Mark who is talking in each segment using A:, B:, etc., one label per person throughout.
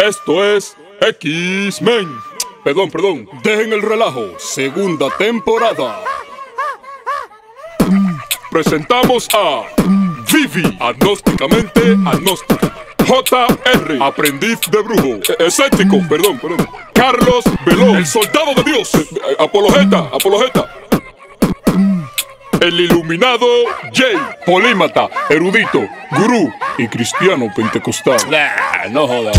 A: Esto es X-Men. Perdón, perdón. Dejen el relajo. Segunda temporada. Presentamos a Vivi, agnósticamente agnóstica. JR, aprendiz de brujo. E, escéptico, perdón, perdón. Carlos Veloz, el soldado de Dios. E, e, apologeta, apologeta. El iluminado Jay, polímata, erudito, gurú y cristiano pentecostal. no jodas.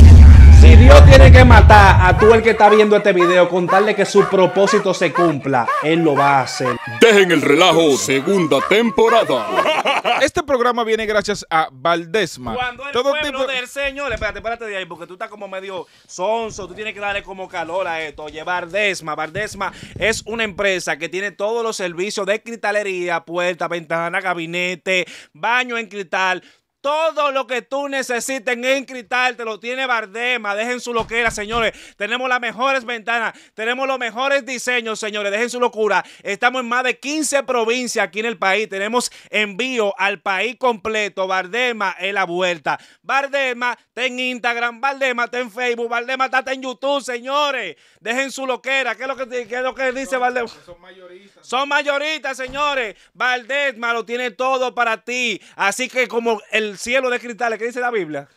B: Si Dios tiene que matar a tú el que está viendo este video, contarle que su propósito se cumpla, Él lo va a hacer.
A: Dejen el relajo, segunda temporada. Este programa viene gracias a Valdesma. Cuando
B: el del Señor, espérate, espérate de ahí, porque tú estás como medio sonso, tú tienes que darle como calor a esto. Oye, Valdesma, Valdesma es una empresa que tiene todos los servicios de cristalería, puerta, ventana, gabinete, baño en cristal, todo lo que tú necesites en Cristal te lo tiene Bardema. Dejen su loquera, señores. Tenemos las mejores ventanas, tenemos los mejores diseños, señores. Dejen su locura. Estamos en más de 15 provincias aquí en el país. Tenemos envío al país completo. Bardema es la vuelta. Bardema está en Instagram, Bardema está en Facebook, Bardema está en YouTube, señores. Dejen su loquera. ¿Qué es lo que, lo que dice Son mayoristas. Son mayoristas, señores. Bardema lo tiene todo para ti. Así que como el cielo de cristales que dice la Biblia.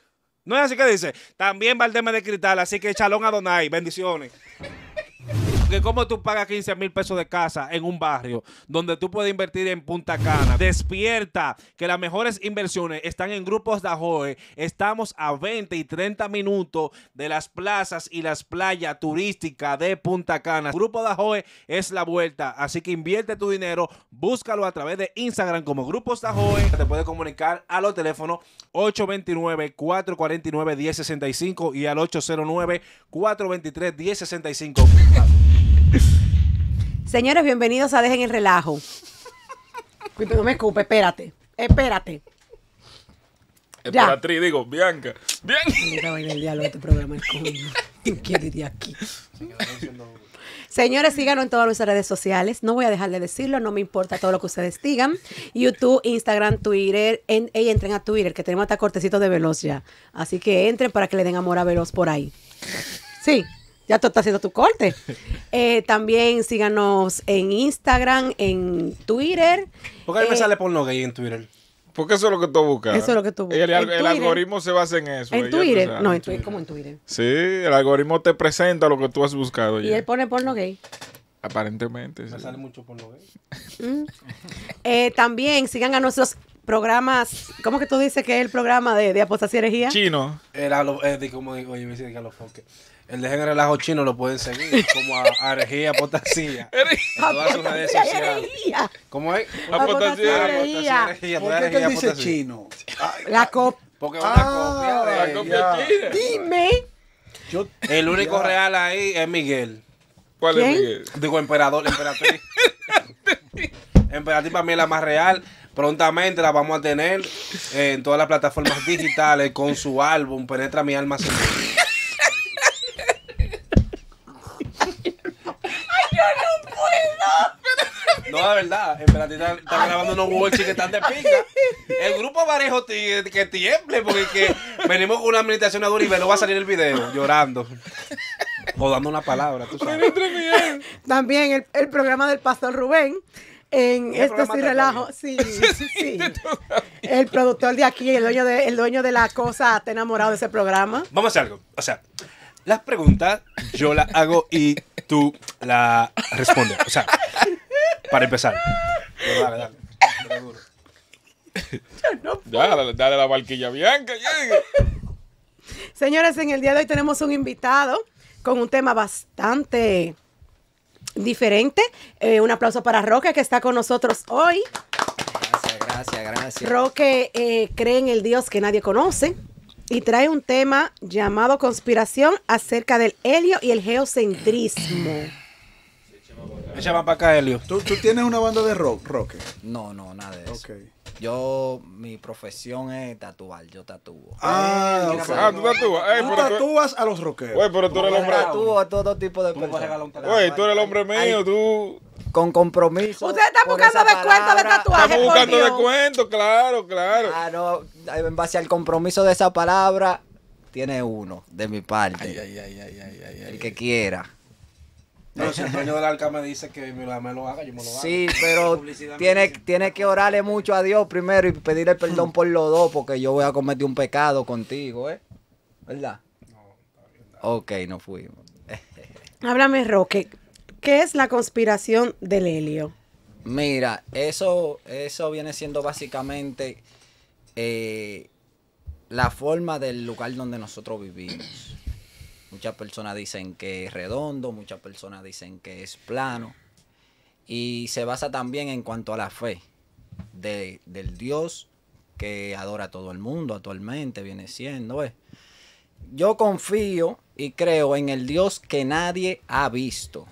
B: No es así que dice. También tema de cristal, así que chalón Adonai. Bendiciones. Porque cómo tú pagas 15 mil pesos de casa en un barrio donde tú puedes invertir en Punta Cana. Despierta que las mejores inversiones están en grupos de Ajoe. Estamos a 20 y 30 minutos de las plazas y las playas turísticas de Punta Cana. Grupo de Ajoe es la vuelta, así que invierte tu dinero, búscalo a través de Instagram como Grupos de Te puede comunicar a los teléfonos 829-449-1065 y al 809-423-1065.
C: Señores, bienvenidos a Dejen el Relajo. No me escupe, espérate. Espérate.
A: Espérate. digo, Bianca.
C: Bianca. Señores, síganos en todas nuestras redes sociales. No voy a dejar de decirlo, no me importa todo lo que ustedes digan. YouTube, Instagram, Twitter. En, entren a Twitter, que tenemos hasta cortecitos de Veloz ya. Así que entren para que le den amor a Veloz por ahí. Sí. Ya tú estás haciendo tu corte. Eh, también síganos en Instagram, en Twitter.
B: ¿Por qué a mí me eh, sale porno gay en Twitter?
A: Porque eso es lo que tú buscas. Eso es lo que tú buscas. El, algoritmo se basa en eso. En Twitter. No, en Twitter, como en Twitter. Sí, el algoritmo te presenta lo que tú has buscado. Y él
C: pone porno gay.
B: Aparentemente. Me sale mucho porno
C: gay. Mm. eh, también sigan a nuestros programas. ¿Cómo que tú dices que es el programa de, de apostasía herejía? Chino.
B: Era lo, eh, de, como digo, me decía que los el Dejen Relajo Chino lo pueden seguir como a Arejía Potasía. en es? A Potasía. Ah, ¿Por qué te dice chino?
C: La Porque ah, copia La copia Dime.
B: Yo, El único real ahí es Miguel. ¿Cuál es Miguel? Digo, emperador, emperatriz. emperatriz para mí es la más real. Prontamente la vamos a tener en todas las plataformas digitales con su álbum Penetra mi alma. Sin No, la verdad. En verdad, están grabando unos bolsillos que están de pica. El grupo Varejo que tiemble porque venimos con una administración dura y me va a salir el video llorando. O dando una palabra,
C: También el, programa del Pastor Rubén en Esto sí relajo, sí, sí, sí. El productor de aquí, el dueño de, el dueño de la cosa, está enamorado de ese programa.
B: Vamos a hacer algo. O sea, las preguntas yo las hago y tú la respondes. O sea, para empezar.
A: dale,
C: Señores, en el día de hoy tenemos un invitado con un tema bastante diferente. Eh, un aplauso para Roque que está con nosotros hoy.
D: Gracias, gracias, gracias.
C: Roque eh, cree en el Dios que nadie conoce y trae un tema llamado conspiración acerca del helio y el geocentrismo.
B: Me llama para acá, Helio. ¿Tú, ¿Tú, tienes una banda de rock, No, no, nada de eso.
D: Yo, mi profesión es tatuar, yo tatúo. Ah, eh, ah tú tatúas. tú tatúas a los rockeros. Güey, pero tú eres el hombre. Tatuo a todo tipo de personas.
A: Güey, tú eres el hombre mío,
D: tú con compromiso. Usted está buscando
C: descuento de tatuaje. buscando descuento,
D: claro, claro. Ah, no, en base al compromiso de esa palabra, tiene uno de mi parte. Ay, ay, ay, ay, ay, el que quiera. No, si el dueño del arca me
B: dice que me lo, haga, yo me lo hago. Sí, pero tiene,
D: tiene que orarle mucho a Dios primero y pedirle perdón por los dos, porque yo voy a cometer un pecado contigo, ¿eh? ¿Verdad? No, está bien, Ok, no fuimos.
C: Háblame, Roque. ¿Qué es la conspiración del helio?
D: Mira, eso, eso viene siendo básicamente eh, la forma del lugar donde nosotros vivimos. Muchas personas dicen que es redondo, muchas personas dicen que es plano. Y se basa también en cuanto a la fe de, del Dios que adora a todo el mundo actualmente, viene siendo. Yo confío y creo en el Dios que nadie ha visto,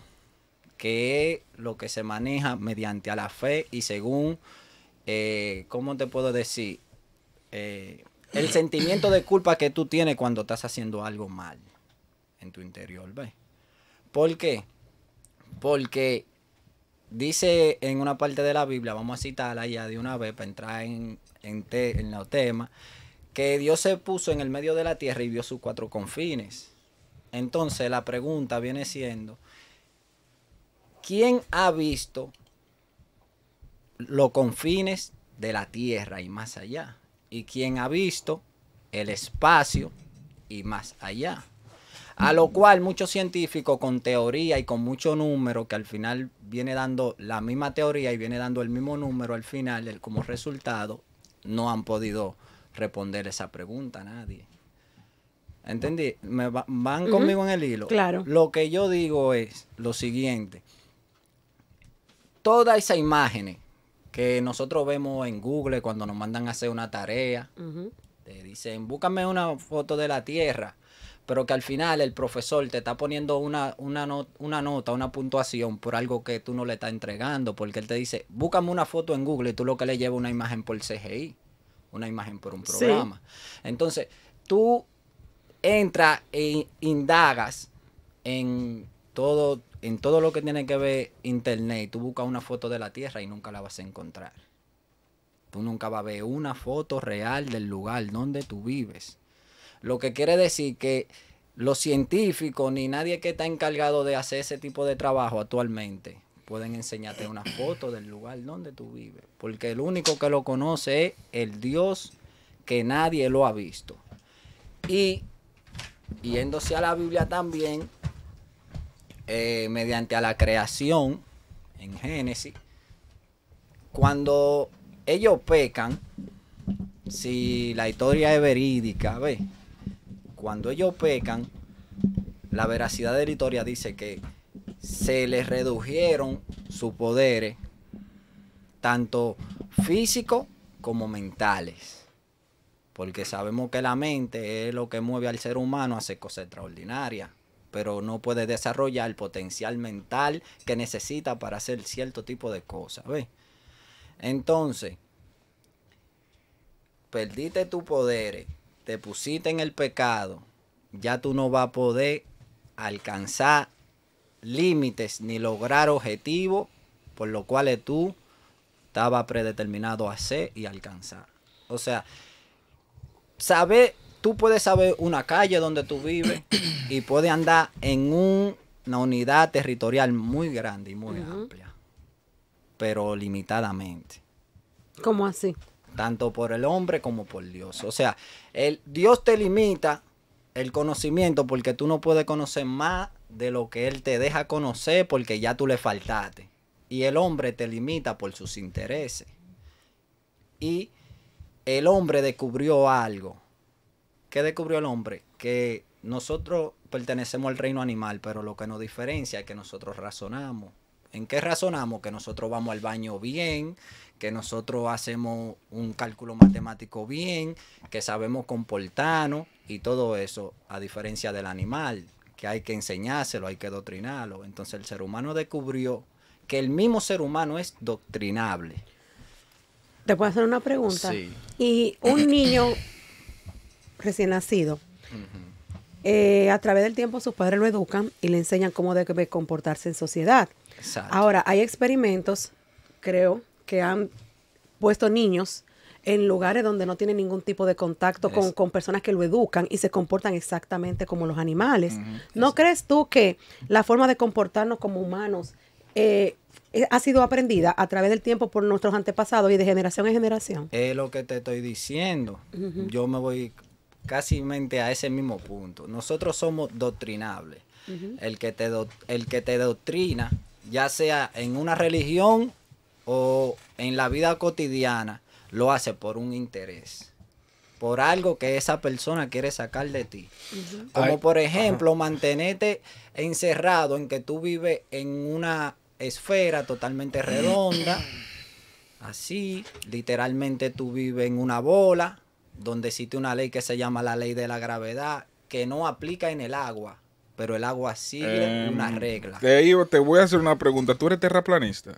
D: que es lo que se maneja mediante a la fe y según, eh, ¿cómo te puedo decir? Eh, el sentimiento de culpa que tú tienes cuando estás haciendo algo mal en tu interior, ¿ves? ¿Por qué? Porque dice en una parte de la Biblia, vamos a citarla ya de una vez para entrar en, en, tema. que Dios se puso en el medio de la tierra y vio sus cuatro confines. Entonces la pregunta viene siendo, ¿quién ha visto los confines de la tierra y más allá? ¿Y quién ha visto el espacio y más allá? A lo cual muchos científicos con teoría y con mucho número, que al final viene dando la misma teoría y viene dando el mismo número al final como resultado, no han podido responder esa pregunta a nadie. ¿Entendí? ¿Me van conmigo en el hilo? Claro. Lo que yo digo es lo siguiente. Todas esas imágenes que nosotros vemos en Google cuando nos mandan a hacer una tarea, te dicen, búscame una foto de la Tierra pero que al final el profesor te está poniendo una, una nota, una puntuación por algo que tú no le estás entregando, porque él te dice, búscame una foto en Google y tú lo que le llevas una imagen por CGI, una imagen por un programa. Entonces, tú entras e indagas en todo, en todo lo que tiene que ver internet, tú buscas una foto de la Tierra y nunca la vas a encontrar. Tú nunca vas a ver una foto real del lugar donde tú vives. Lo que quiere decir que los científicos ni nadie que está encargado de hacer ese tipo de trabajo actualmente pueden enseñarte una foto del lugar donde tú vives, porque el único que lo conoce es el Dios que nadie lo ha visto. Y yéndose a la Biblia también, eh, mediante a la creación en Génesis, cuando ellos pecan, si la historia es verídica, ve cuando ellos pecan, la veracidad de la historia dice que se les redujeron sus poderes, tanto físicos como mentales. Porque sabemos que la mente es lo que mueve al ser humano a hacer cosas extraordinarias, pero no puede desarrollar el potencial mental que necesita para hacer cierto tipo de cosas. Entonces, perdiste tus poderes te pusiste en el pecado, ya tú no vas a poder alcanzar límites ni lograr objetivos por los cuales tú estabas predeterminado a hacer y alcanzar. O sea, sabe, tú puedes saber una calle donde tú vives y puedes andar en una unidad territorial muy grande y muy amplia, pero limitadamente. ¿Cómo así? tanto por el hombre como por Dios. O sea, el, Dios te limita el conocimiento porque tú no puedes conocer más de lo que Él te deja conocer porque ya tú le faltaste. Y el hombre te limita por sus intereses. Y el hombre descubrió algo. ¿Qué descubrió el hombre? Que nosotros pertenecemos al reino animal, pero lo que nos diferencia es que nosotros razonamos ¿En qué razonamos? Que nosotros vamos al baño bien, que nosotros hacemos un cálculo matemático bien, que sabemos comportarnos y todo eso, a diferencia del animal, que hay que enseñárselo, hay que doctrinarlo. Entonces el ser humano descubrió que el mismo ser humano es doctrinable.
C: Te puedo hacer una pregunta. Sí. Y un niño recién nacido, eh, a través del tiempo sus padres lo educan y le enseñan cómo debe comportarse en sociedad. Ahora, hay experimentos, creo, que han puesto niños en lugares donde no tienen ningún tipo de contacto con, personas que lo educan y se comportan exactamente como los animales. ¿No crees tú que la forma de comportarnos como humanos eh, eh, ha sido aprendida a través del tiempo por nuestros antepasados y de generación en generación?
D: Es lo que te estoy diciendo. Yo me voy casi a ese mismo punto. Nosotros somos doctrinables. el, que te el que te doctrina ya sea en una religión o en la vida cotidiana, lo hace por un interés por algo que esa persona quiere sacar de ti. Como por ejemplo, mantenerte encerrado en que tú vives en una esfera totalmente redonda, así, literalmente tú vives en una bola, donde existe una ley que se llama la ley de la gravedad, que no aplica en el agua pero el agua sigue eh, una regla.
A: Te, digo, te voy a hacer una pregunta. ¿Tú eres terraplanista?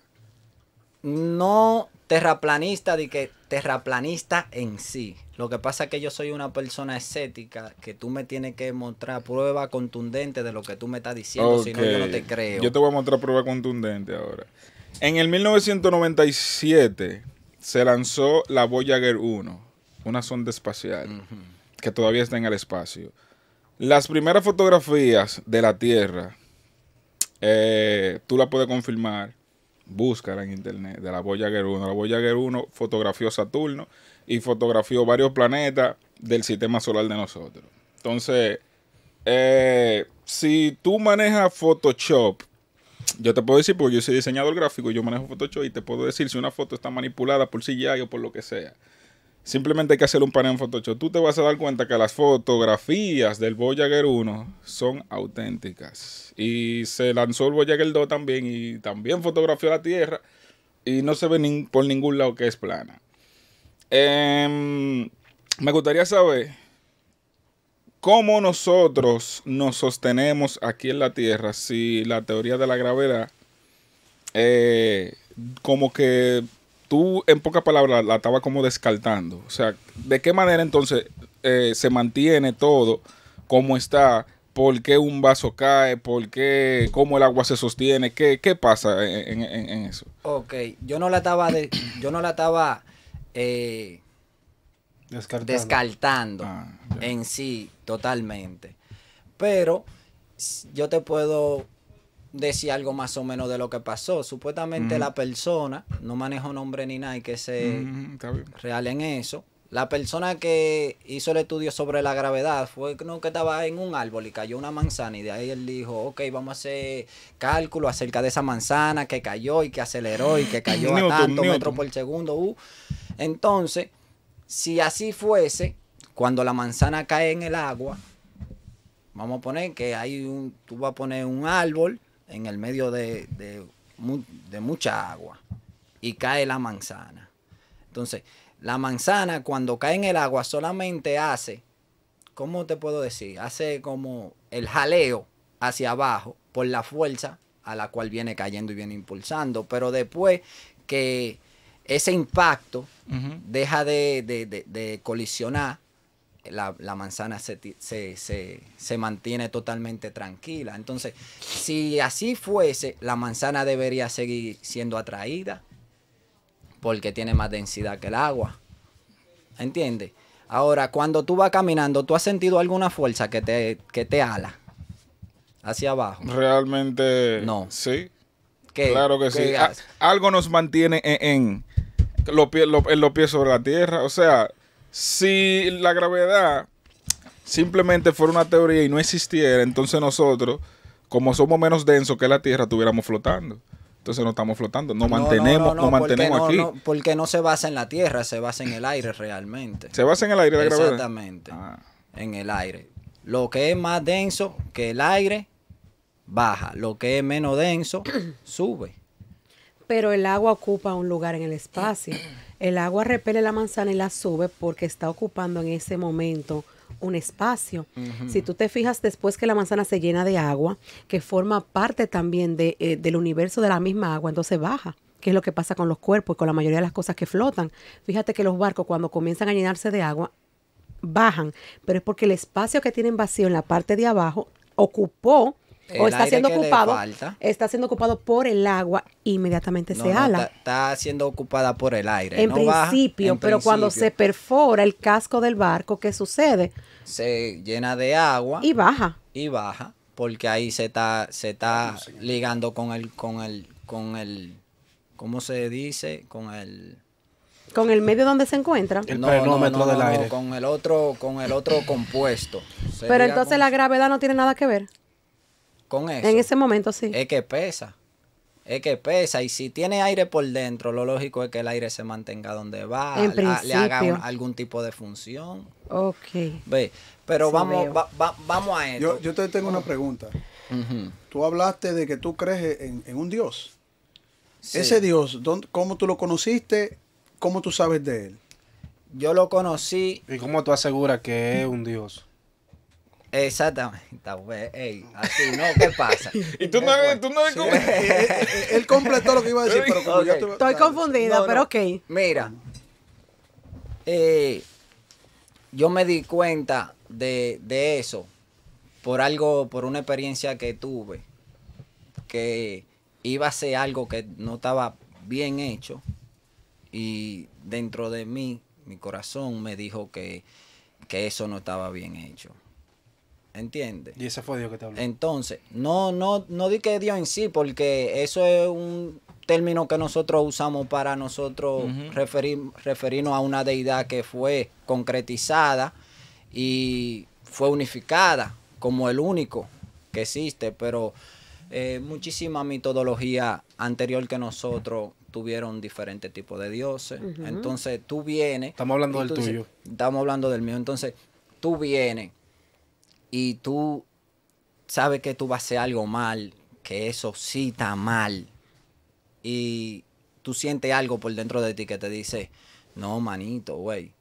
D: No terraplanista, de que terraplanista en sí. Lo que pasa es que yo soy una persona escética que tú me tienes que mostrar prueba contundente de lo que tú me estás diciendo, si no yo no te creo. Yo te
A: voy a mostrar prueba contundente ahora. En el 1997 se lanzó la Voyager 1, una sonda espacial que todavía está en el espacio. Las primeras fotografías de la Tierra, eh, tú la puedes confirmar, búscala en internet, de la Voyager 1. La Voyager 1 fotografió Saturno y fotografió varios planetas del sistema solar de nosotros. Entonces, eh, si tú manejas Photoshop, yo te puedo decir, porque yo soy diseñador gráfico, yo manejo Photoshop y te puedo decir si una foto está manipulada por CGI o por lo que sea. Simplemente hay que hacer un panel en Photoshop. Tú te vas a dar cuenta que las fotografías del Voyager 1 son auténticas. Y se lanzó el Voyager 2 también y también fotografió la Tierra y no se ve por ningún lado que es plana. Em, me gustaría saber cómo nosotros nos sostenemos aquí en la Tierra si la teoría de la gravedad eh, como que tú, en pocas palabras, la estaba como descartando. O sea, ¿de qué manera entonces eh, se mantiene todo como está? ¿Por qué un vaso cae? ¿Por qué? ¿Cómo el agua se sostiene? ¿Qué, pasa en, eso?
D: Ok, yo no la estaba, yo no la estaba eh, descartando, ah, en sí totalmente. Pero yo te puedo decía algo más o menos de lo que pasó. Supuestamente la persona, no manejo nombre ni nada, y que se real en eso. La persona que hizo el estudio sobre la gravedad fue no, que estaba en un árbol y cayó una manzana y de ahí él dijo, ok, vamos a hacer cálculo acerca de esa manzana que cayó y que aceleró y que cayó a tantos metros por segundo. Uh. Entonces, si así fuese, cuando la manzana cae en el agua, vamos a poner que hay un, tú vas a poner un árbol en el medio de, de, mucha agua y cae la manzana. Entonces, la manzana cuando cae en el agua solamente hace, ¿cómo te puedo decir? Hace como el jaleo hacia abajo por la fuerza a la cual viene cayendo y viene impulsando. Pero después que ese impacto deja de, colisionar la, la manzana se, se, se, mantiene totalmente tranquila. Entonces, si así fuese, la manzana debería seguir siendo atraída porque tiene más densidad que el agua. ¿Entiendes? Ahora, cuando tú vas caminando, ¿tú has sentido alguna fuerza que te, que te ala hacia abajo?
A: Realmente. No. Sí. Claro que sí. algo nos mantiene en, los pies sobre la tierra. O sea, si la gravedad simplemente fuera una teoría y no existiera, entonces nosotros, como somos menos densos que la Tierra, estuviéramos flotando. Entonces no estamos flotando, no, mantenemos, no, mantenemos aquí.
D: porque no se basa en la Tierra, se basa en el aire realmente. Se basa en el aire la gravedad. Exactamente. Ah. En el aire. Lo que es más denso que el aire baja, lo que es menos denso sube.
C: Pero el agua ocupa un lugar en el espacio. El agua repele la manzana y la sube porque está ocupando en ese momento un espacio. Si tú te fijas después que la manzana se llena de agua, que forma parte también de, eh, del universo de la misma agua, entonces baja que es lo que pasa con los cuerpos y con la mayoría de las cosas que flotan. Fíjate que los barcos cuando comienzan a llenarse de agua, bajan, pero es porque el espacio que tienen vacío en la parte de abajo ocupó o está siendo ocupado, está siendo ocupado por el agua, inmediatamente se no, ala.
D: Está, siendo ocupada por el aire. En principio, pero cuando se
C: perfora el casco del barco, ¿qué sucede? Se
D: llena de agua. Y baja. Y baja, porque ahí se está, se está ligando con el, con el, con el, ¿cómo se dice? Con el
C: con el medio donde se encuentra. El no,
D: del aire. con el otro, con el otro compuesto. Pero entonces
C: la gravedad no tiene nada que ver.
D: En ese momento sí. Es que pesa. Es que pesa. Y si tiene aire por dentro, lo lógico es que el aire se mantenga donde va, le haga algún tipo de función. Ok. Ve, pero vamos, vamos a esto. Yo,
E: yo te tengo una pregunta. Tú hablaste de que tú crees en, un Dios. Ese Dios, ¿cómo tú lo conociste? ¿Cómo tú sabes de él? Yo
D: lo conocí. ¿Y cómo tú aseguras que es un Dios? Exactamente. así no, ¿qué pasa? y tú no, tú no eh, eh, eh, Él completó lo que iba a decir, pero estoy, confundida, pero ok. Mira, yo me di cuenta de, eso por algo, por una experiencia que tuve, que iba a ser algo que no estaba bien hecho y dentro de mí, mi corazón me dijo que eso no estaba bien hecho. ¿Entiendes? Y ese fue Dios que te habló. Entonces, no, no, no di que Dios en sí, porque eso es un término que nosotros usamos para nosotros referir, referirnos a una deidad que fue concretizada y fue unificada como el único que existe, pero eh, muchísima metodología anterior que nosotros tuvieron diferentes tipos de dioses. Entonces tú vienes. Estamos hablando del tuyo. Estamos hablando del mío. Entonces tú vienes y tú sabes que tú vas a hacer algo mal, que eso sí está mal, y tú sientes algo por dentro de ti que te dice, no, manito, güey,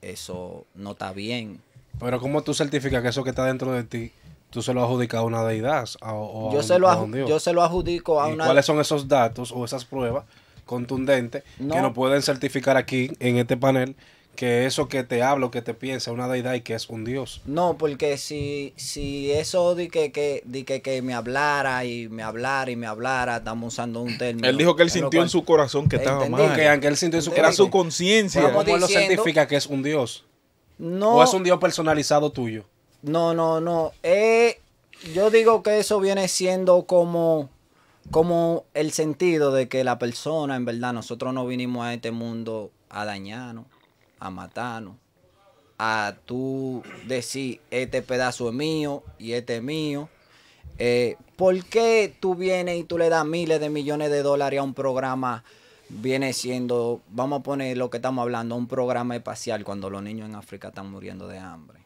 D: eso no está bien.
B: Pero ¿cómo tú certificas que eso que está dentro de ti, tú se lo adjudicas a una deidad? o yo, se lo yo
D: se lo adjudico a una... ¿Cuáles
B: son esos datos o esas pruebas contundentes que no pueden certificar aquí en este panel
D: que eso que te hablo, que te piensa una deidad y que es un dios. No, porque si, si eso de que, que, que, me hablara y me hablara y me hablara, estamos usando un término. Él dijo que él sintió en su
B: corazón que
A: estaba mal. Que él sintió en su Era su
B: conciencia.
A: ¿Cómo lo certifica
B: que es un dios? No. ¿O es un dios personalizado tuyo?
D: No, no, no. Eh, yo digo que eso viene siendo como como el sentido de que la persona, en verdad, nosotros no vinimos a este mundo a dañarnos a matarnos, a tú decir, este pedazo es mío y este es mío. Eh, ¿Por qué tú vienes y tú le das miles de millones de dólares a un programa? Viene siendo, vamos a poner lo que estamos hablando, un programa espacial cuando los niños en África están muriendo de hambre.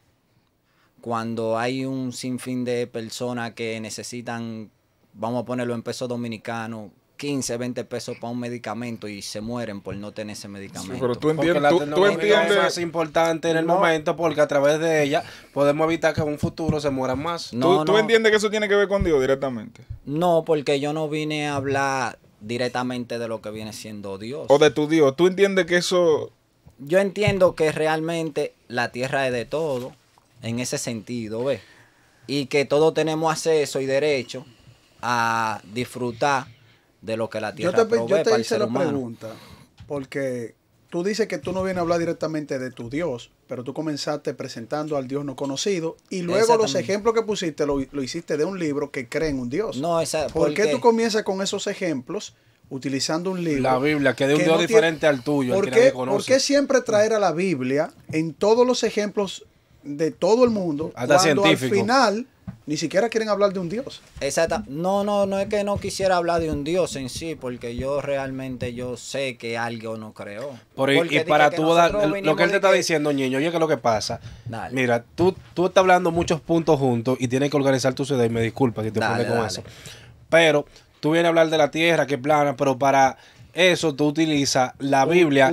D: Cuando hay un sinfín de personas que necesitan, vamos a ponerlo en pesos dominicanos, 15, 20 pesos para un medicamento y se mueren por no tener ese medicamento. pero tú entiendes, la es importante en el momento porque a través de ella podemos evitar que en un futuro se mueran más.
A: ¿Tú, ¿Tú entiendes
D: que eso tiene que ver con Dios directamente? No, porque yo no vine a hablar directamente de lo que viene siendo Dios. O de tu Dios. ¿Tú entiendes que eso... Yo entiendo que realmente la tierra es de todo, en ese sentido, ¿ves? Y que todos tenemos acceso y derecho a disfrutar de lo que la tierra yo te, yo te hice la pregunta,
E: porque tú dices que tú no vienes a hablar directamente de tu Dios, pero tú comenzaste presentando al Dios no conocido y luego los ejemplos que pusiste lo, hiciste de un libro que cree en un Dios. No, esa, ¿Por porque... qué tú comienzas con esos ejemplos? utilizando un libro. La Biblia, que de un Dios diferente
B: al tuyo. ¿por qué, ¿Por qué
E: siempre traer a la Biblia en todos los ejemplos de todo el mundo? Hasta cuando al final
D: ni siquiera quieren hablar de un Dios. Exacto. No, no, no es que no quisiera hablar de un Dios en sí, porque yo realmente yo sé que algo no creo. Por y, para tú lo que él te está
B: diciendo, niño, oye que lo que pasa. Mira, tú, tú estás hablando muchos puntos juntos y tienes que organizar tu CD y me disculpa que te dale, con eso. Pero tú vienes a hablar de la tierra que es plana, pero para eso tú utilizas la Biblia.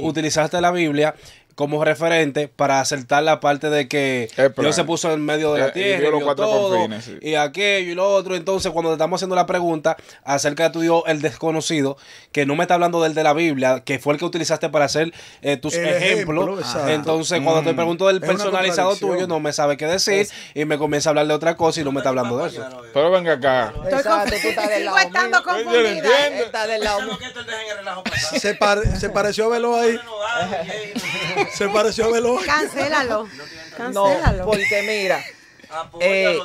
B: Utilizaste la Biblia como referente para acertar la parte de que Dios se puso en medio de la eh, tierra y, todo, y, aquello y lo otro. Entonces, cuando te estamos haciendo la pregunta acerca de tu Dios, el desconocido, que no me está hablando del de la Biblia, que fue el que utilizaste para hacer eh, tus ejemplos. entonces, cuando te mm. pregunto del personalizado tuyo, no me sabe qué decir y me comienza a hablar de otra cosa y no me está hablando de eso. Pero venga acá.
C: Estoy estando confundida.
B: Se, se pareció a ahí.
D: Se pareció a Veloz. Cancélalo.
C: Cancélalo.
D: porque mira.
C: Eh,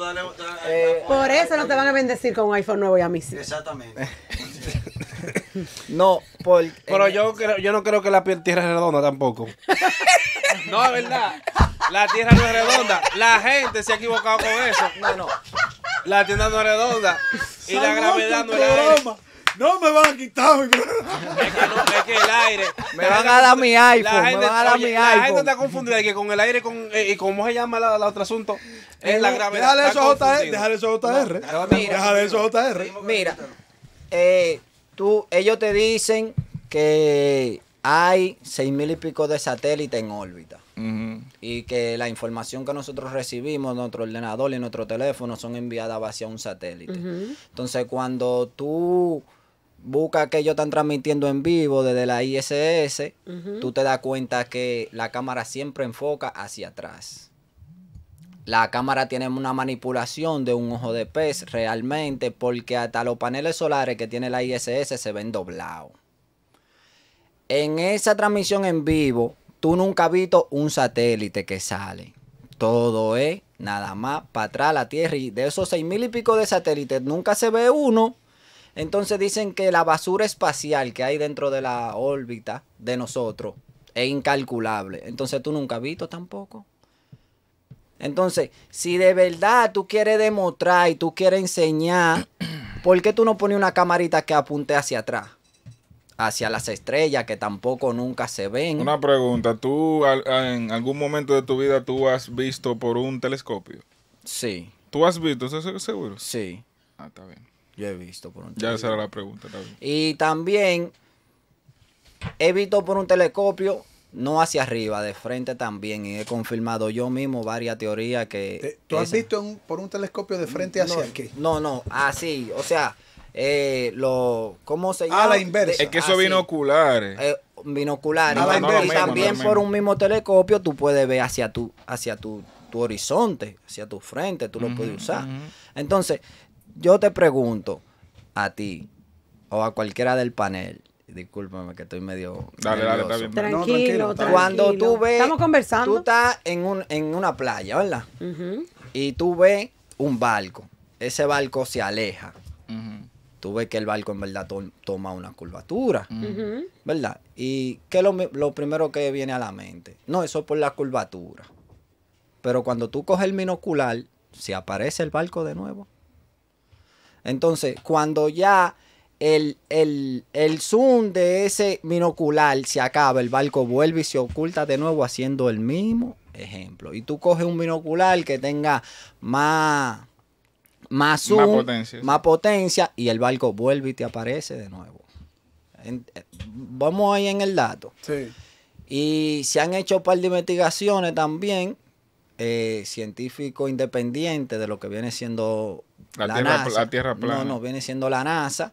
C: eh, por eso no te van a bendecir con un iPhone nuevo y a mí sí.
D: Exactamente.
B: no, por, pero yo, creo, yo no creo que la tierra es redonda tampoco. no, es verdad. La tierra no es redonda. La gente se ha equivocado con eso. No, no. La tierra no es redonda. Y la gravedad no es la no me van a quitar Es
A: que, el aire. Me van a dar mi iPhone. La gente, me van a dar mi la gente está
B: confundida que con el aire eh, y cómo se llama la, otro asunto. Es la gravedad. Déjale
E: eso a JR. Déjale eso a JR. mira, déjale eh, eso
B: JR.
D: Mira, tú, ellos te dicen que hay seis mil y pico de satélites en órbita. Y que la información que nosotros recibimos, nuestro ordenador y nuestro teléfono son enviadas hacia un satélite. Entonces, cuando tú busca que ellos están transmitiendo en vivo desde la ISS, tú te das cuenta que la cámara siempre enfoca hacia atrás. La cámara tiene una manipulación de un ojo de pez realmente porque hasta los paneles solares que tiene la ISS se ven doblados. En esa transmisión en vivo, tú nunca has visto un satélite que sale. Todo es nada más para atrás la Tierra y de esos seis mil y pico de satélites nunca se ve uno entonces dicen que la basura espacial que hay dentro de la órbita de nosotros es incalculable. Entonces tú nunca has visto tampoco. Entonces, si de verdad tú quieres demostrar y tú quieres enseñar, ¿por qué tú no pones una camarita que apunte hacia atrás? Hacia las estrellas que tampoco nunca se ven. Una pregunta,
A: ¿tú en algún momento de tu vida tú has visto por un telescopio? Sí.
D: ¿Tú has visto? ¿Es seguro? Sí. Ah, está bien. Yo he visto por un telescopio. Ya esa era la pregunta también. Y también he visto por un telescopio, no hacia arriba, de frente también. Y he confirmado yo mismo varias teorías que... ¿Tú has
E: visto por un
D: telescopio de frente mm, hacia no, No, no, así. O sea, eh, lo, ¿cómo se llama? Ah, la inversa. es que eso es ah, binoculares. Eh. Eh, y, también por un mismo telescopio tú puedes ver hacia tu, hacia tu, horizonte, hacia tu frente, tú lo puedes usar. Entonces yo te pregunto a ti o a cualquiera del panel, discúlpame que estoy medio. Dale, dale, Tranquilo, tranquilo, Cuando tú ves. Estamos conversando. Tú estás en, una playa, ¿verdad? Y tú ves un barco. Ese barco se aleja. Tú ves que el barco en verdad toma una curvatura, ¿verdad? ¿Y qué es lo, primero que viene a la mente? No, eso es por la curvatura. Pero cuando tú coges el minocular, se aparece el barco de nuevo. Entonces, cuando ya el, zoom de ese binocular se acaba, el barco vuelve y se oculta de nuevo haciendo el mismo ejemplo. Y tú coges un binocular que tenga más, más zoom, más potencia, y el barco vuelve y te aparece de nuevo. vamos ahí en el dato. Sí. Y se han hecho un par de investigaciones también, eh, científicos independientes de lo que viene siendo la, tierra, plana. No, no, viene siendo la NASA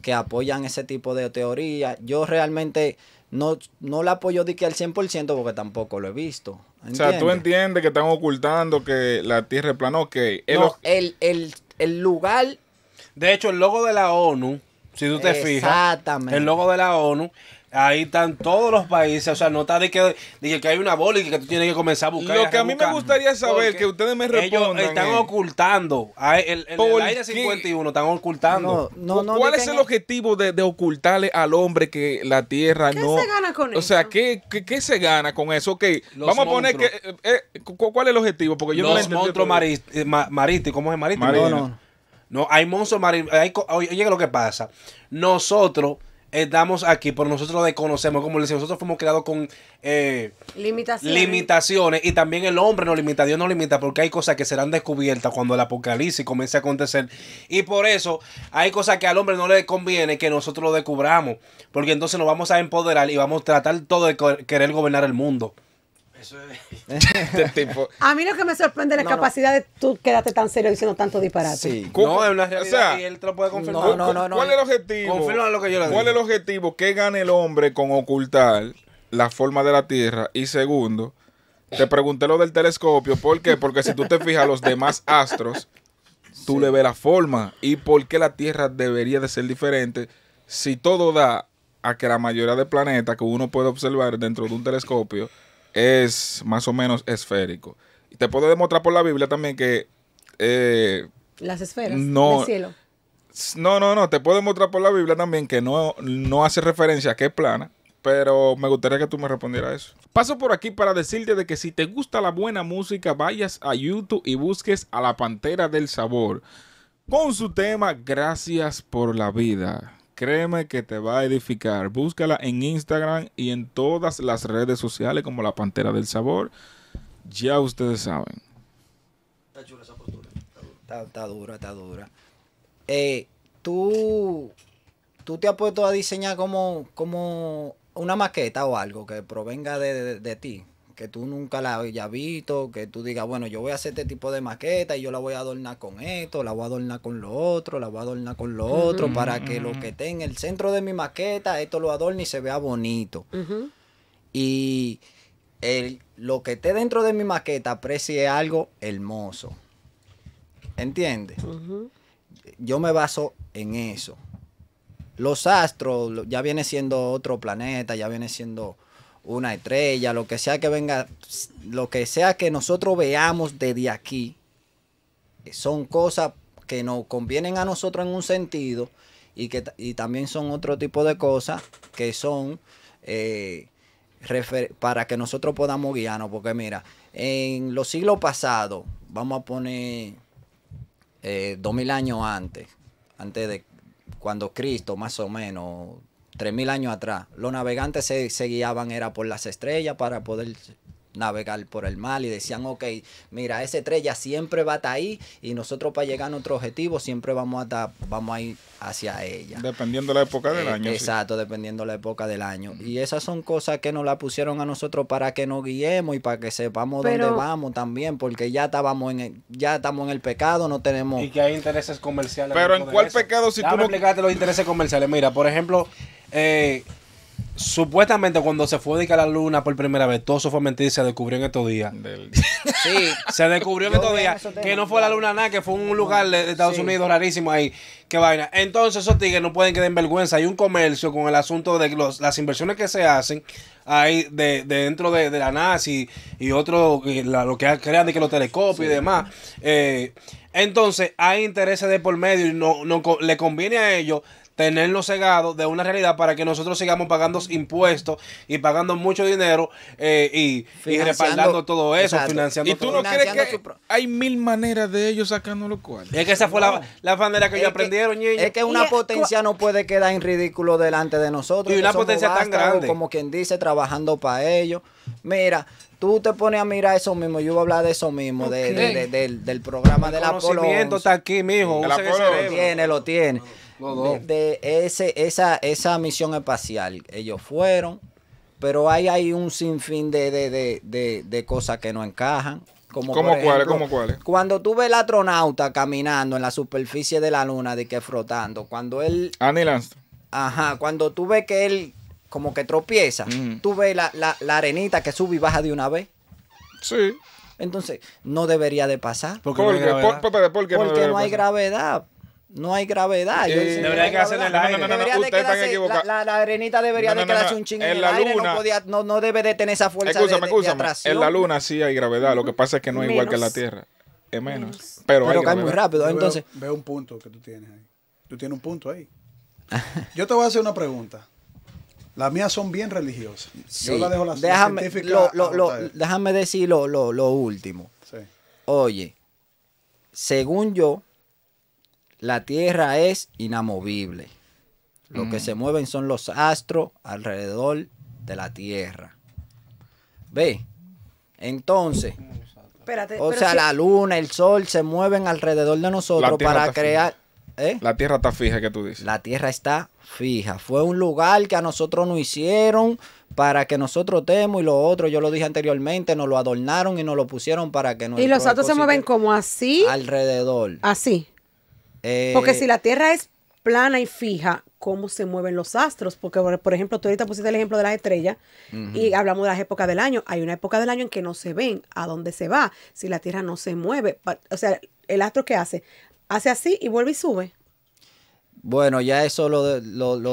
D: que apoyan ese tipo de teoría. Yo realmente no, no la apoyo de que al 100% porque tampoco lo he visto. O sea, tú
A: entiendes que están ocultando que la Tierra es plana. Ok. El,
B: el, lugar... De hecho, el logo de la ONU, si tú te Exactamente. fijas, el logo de la ONU Ahí están todos los países, o sea, no está de que, que hay una bola y que tú tienes que comenzar a buscar. Lo que a mí me gustaría saber, que ustedes me respondan. están ocultando. Ah, el, el, aire 51 están ocultando. ¿Cuál es el objetivo de,
A: ocultarle al hombre que la tierra no. ¿Qué se gana con eso? O sea, ¿qué, se gana con
B: eso? vamos a poner que. Eh, eh, ¿Cuál es el objetivo? Porque yo no Los monstruos eh, marítimos, ¿cómo es marítimo? No, no. No, hay monstruos marítimos. Oye, lo que pasa. Nosotros estamos eh, aquí, por nosotros lo desconocemos, como les decía, nosotros fuimos creados con eh,
C: limitaciones.
B: limitaciones. y también el hombre nos limita, Dios nos limita, porque hay cosas que serán descubiertas cuando el apocalipsis comience a acontecer. Y por eso hay cosas que al hombre no le conviene que nosotros lo descubramos, porque entonces nos vamos a empoderar y vamos a tratar todo de querer gobernar el mundo.
C: A mí lo que me sorprende es la capacidad de tú quedarte tan serio diciendo tanto disparate. y
B: él te puede confirmar. ¿Cuál es el objetivo? Confirma lo que yo le digo.
A: ¿Cuál es el objetivo? ¿Qué gana el hombre con ocultar la forma de la Tierra? Y segundo, te pregunté lo del telescopio. ¿Por qué? Porque si tú te fijas, los demás astros, tú le ves la forma. ¿Y por qué la Tierra debería de ser diferente si todo da a que la mayoría de planetas que uno puede observar dentro de un telescopio es más o menos esférico. Y te puedo demostrar por la Biblia también que... Eh,
C: Las esferas no, cielo.
A: No, no, no. Te puedo demostrar por la Biblia también que no, no hace referencia a que es plana, pero me gustaría que tú me respondieras eso. Paso por aquí para decirte de que si te gusta la buena música, vayas a YouTube y busques a la Pantera del Sabor con su tema Gracias por la vida. Créeme que te va a edificar. Búscala en Instagram y en todas las redes sociales como La Pantera del Sabor. Ya ustedes saben. Está
D: chula esa postura. Está, dura, está dura. Eh, tú, tú te has puesto a diseñar como, como una maqueta o algo que provenga de ti que tú nunca la hayas visto, que tú digas, bueno, yo voy a hacer este tipo de maqueta y yo la voy a adornar con esto, la voy a adornar con lo otro, la voy a adornar con lo otro, para que lo que esté en el centro de mi maqueta, esto lo adorne y se vea bonito. Y el, lo que esté dentro de mi maqueta aprecie algo hermoso. ¿Entiendes? Yo me baso en eso. Los astros ya viene siendo otro planeta, ya viene siendo una estrella, lo que sea que venga, lo que sea que nosotros veamos desde aquí, son cosas que nos convienen a nosotros en un sentido y que también son otro tipo de cosas que son eh, para que nosotros podamos guiarnos. Porque mira, en los siglos pasados, vamos a poner eh, dos mil años antes, antes de cuando Cristo más o menos, 3.000 años atrás. Los navegantes se, se guiaban era por las estrellas para poder navegar por el mar y decían, ok, mira, esa estrella siempre va estar ahí y nosotros para llegar a nuestro objetivo siempre vamos a, vamos a ir hacia ella. Dependiendo la época del eh, año. Exacto, dependiendo dependiendo la época del año. Y esas son cosas que nos la pusieron a nosotros para que nos guiemos y para que sepamos dónde vamos también, porque ya estábamos en el, ya estamos en el pecado, no tenemos... Y que hay intereses comerciales.
A: Pero en cuál pecado
D: si tú no... los intereses comerciales. Mira, por
B: ejemplo... Eh, Supuestamente cuando se fue de a la luna por primera vez, todo eso fue mentira se descubrió en estos días. se descubrió en estos días que no fue la luna nada, que fue un lugar de, Estados Unidos rarísimo ahí. Qué vaina. Entonces esos tigres no pueden quedar en vergüenza. Hay un comercio con el asunto de las inversiones que se hacen ahí de, dentro de, la nazi y otro, lo que crean de que los telescopios y demás. Eh, entonces hay intereses de por medio y no le conviene a ellos Tenerlo cegado de una realidad para que nosotros sigamos pagando impuestos y pagando mucho dinero eh, y, y, respaldando todo eso, financiando ¿Y tú no crees que
A: hay mil maneras de ellos sacando
B: lo cual? Es que esa fue la, la manera que ellos aprendieron, Es que una potencia
D: no puede quedar en ridículo delante de nosotros. Y una potencia tan grande. Como quien dice, trabajando para ellos. Mira, tú te pones a mirar eso mismo, yo voy a hablar de eso mismo, del, del programa de la Apolo. El conocimiento está aquí, mijo. Tiene, lo tiene de, ese, esa, esa misión espacial. Ellos fueron, pero ahí hay un sinfín de, cosas que no encajan. Como ¿Cómo cuáles? Cuando tú ves el astronauta caminando en la superficie de la luna, de que frotando, cuando él. Ajá, cuando tú ves que él como que tropieza, tú ves la, arenita que sube y baja de una vez. Sí. Entonces, no debería de pasar. Porque, porque, no, hay gravedad. No hay gravedad. la, arenita debería de quedarse un chingo en, el aire. no, debe de tener esa fuerza de, atracción.
A: En la luna sí hay gravedad. Lo que pasa es que no es igual que en la Tierra. Es menos. Pero, cae muy
D: rápido.
E: Veo, un punto que tú tienes ahí. Tú tienes un punto ahí.
A: Yo te voy
E: a hacer una pregunta. Las mías son bien religiosas. Yo la dejo las déjame, lo,
D: déjame decir lo, último. Oye, según yo, la tierra es inamovible. Lo que mm. se mueven son los astros alrededor de la tierra. ¿Ve? Entonces, o sea, la luna, el sol se mueven alrededor de nosotros para crear... ¿eh? La tierra está fija, que tú dices. La tierra está fija. Fue un lugar que a nosotros nos hicieron para que nosotros temos y lo otro, yo lo dije anteriormente, nos lo adornaron y nos lo pusieron para que nos... Y los astros se mueven
C: como así.
D: Alrededor.
C: Así. Porque eh, si la Tierra es plana y fija, ¿cómo se mueven los astros? Porque, por ejemplo, tú ahorita pusiste el ejemplo de las estrellas y hablamos de las épocas del año. Hay una época del año en que no se ven a dónde se va si la Tierra no se mueve. O sea, ¿el astro qué hace? Hace así y vuelve y sube.
D: Bueno, ya eso lo,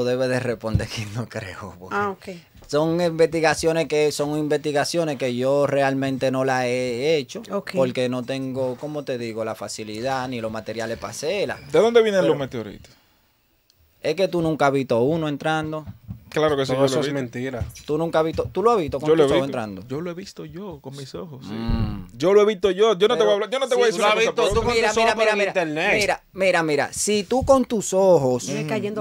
D: debe de responder quien no creo. Ah, ok son investigaciones que son investigaciones que yo realmente no las he hecho porque no tengo, como te digo, la facilidad ni los materiales para hacerlas. ¿De dónde vienen los meteoritos? Es que tú nunca has visto uno entrando. Claro que sí, eso es mentira. Tú nunca has visto, tú lo has visto con entrando. Yo lo he
C: visto
A: yo con mis ojos. Mm. Yo lo he visto yo. Yo no te voy a hablar, yo no te voy a decir. Lo has visto tú mira, mira, mira,
C: internet. mira,
D: mira, mira. Si tú con tus ojos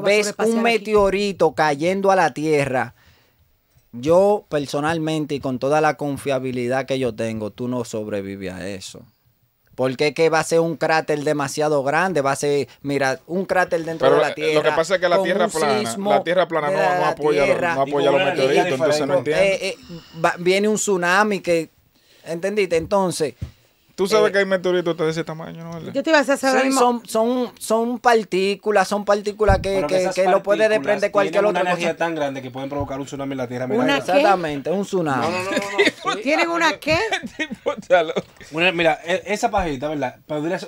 D: ves un meteorito cayendo a la tierra, yo personalmente y con toda la confiabilidad que yo tengo, tú no sobrevives a eso. Porque es que va a ser un cráter demasiado grande, va a ser, mira, un cráter dentro de la Tierra. Lo que pasa es que la Tierra plana, la
A: Tierra plana no, apoya, los, meteoritos, entonces no entiendo. Eh,
D: eh, viene un tsunami que, ¿entendiste? Entonces, Tú sabes eh, que hay meteoritos de ese tamaño, ¿no? Yo te iba a hacer saber. son, son, son partículas, son partículas que, que, lo puede desprender
B: cualquier otro una energía tan grande que pueden provocar un tsunami en la Tierra. ¿Una Exactamente, un tsunami. No, no,
C: no, no ¿Tienen una qué?
B: mira, e, esa pajita, ¿verdad?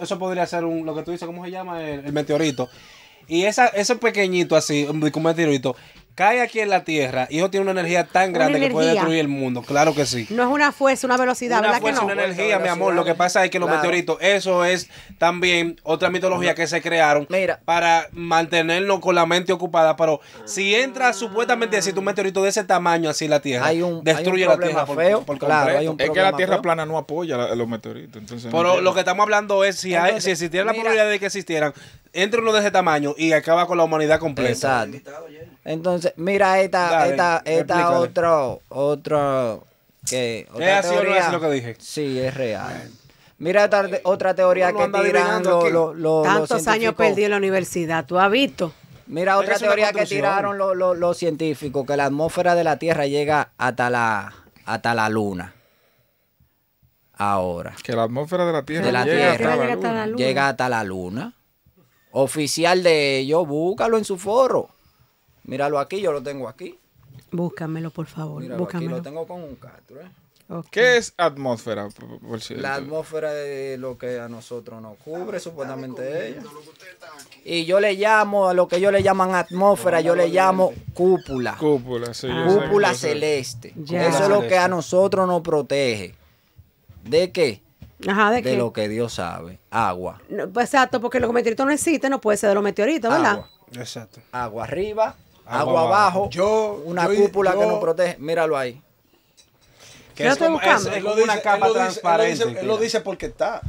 B: eso podría ser un, lo que tú dices, ¿cómo se llama? El, el meteorito. Y esa, ese pequeñito así, un meteorito, cae aquí en la Tierra y eso tiene una energía tan grande que puede destruir el mundo. Claro que sí.
C: No es una fuerza, una velocidad, una ¿verdad fuerza, Una energía, mi amor. Lo
B: que pasa es que los meteoritos, eso es también otra mitología que se crearon para mantenerlo con la mente ocupada. Pero si entra supuestamente, si un meteorito de ese tamaño así la Tierra, destruye la Tierra Es que la Tierra plana
A: no apoya a los meteoritos. Entonces Pero lo que
B: estamos hablando es si, si existiera la probabilidad de que existieran, entre uno de ese tamaño y acaba con la humanidad completa. Exacto.
D: Entonces, mira esta, esta, esta otro, otro, que otra ¿Es teoría. es lo que dije? Sí, es real.
C: Mira esta eh, otra teoría que tiran los Tantos años perdí en la universidad, ¿tú has visto? Mira otra teoría que tiraron
D: los científicos, que la atmósfera de la Tierra llega hasta la, hasta la Luna ahora. Que la atmósfera de la Tierra, llega, hasta la luna. llega hasta la Luna. Oficial de ellos, búscalo en su foro. Míralo aquí, yo lo tengo aquí.
C: Búscamelo, por favor. aquí, lo tengo con un castro. ¿eh?
A: ¿Qué es atmósfera? la
D: atmósfera de lo que a nosotros nos cubre, supuestamente ella. Y yo le llamo, a lo que ellos le llaman atmósfera, yo le llamo cúpula. Cúpula, sí. Cúpula celeste. Eso es lo que a nosotros nos protege. ¿De qué?
C: Ajá, ¿de, lo
D: que Dios sabe. Agua.
C: Pues, exacto, porque los meteoritos no existen, no puede ser de los meteoritos, ¿verdad? Agua.
D: Exacto. Agua arriba, Agua, abajo, una cúpula que nos protege. Míralo ahí. Que es, como, es, es una capa transparente. Él lo, dice, porque está.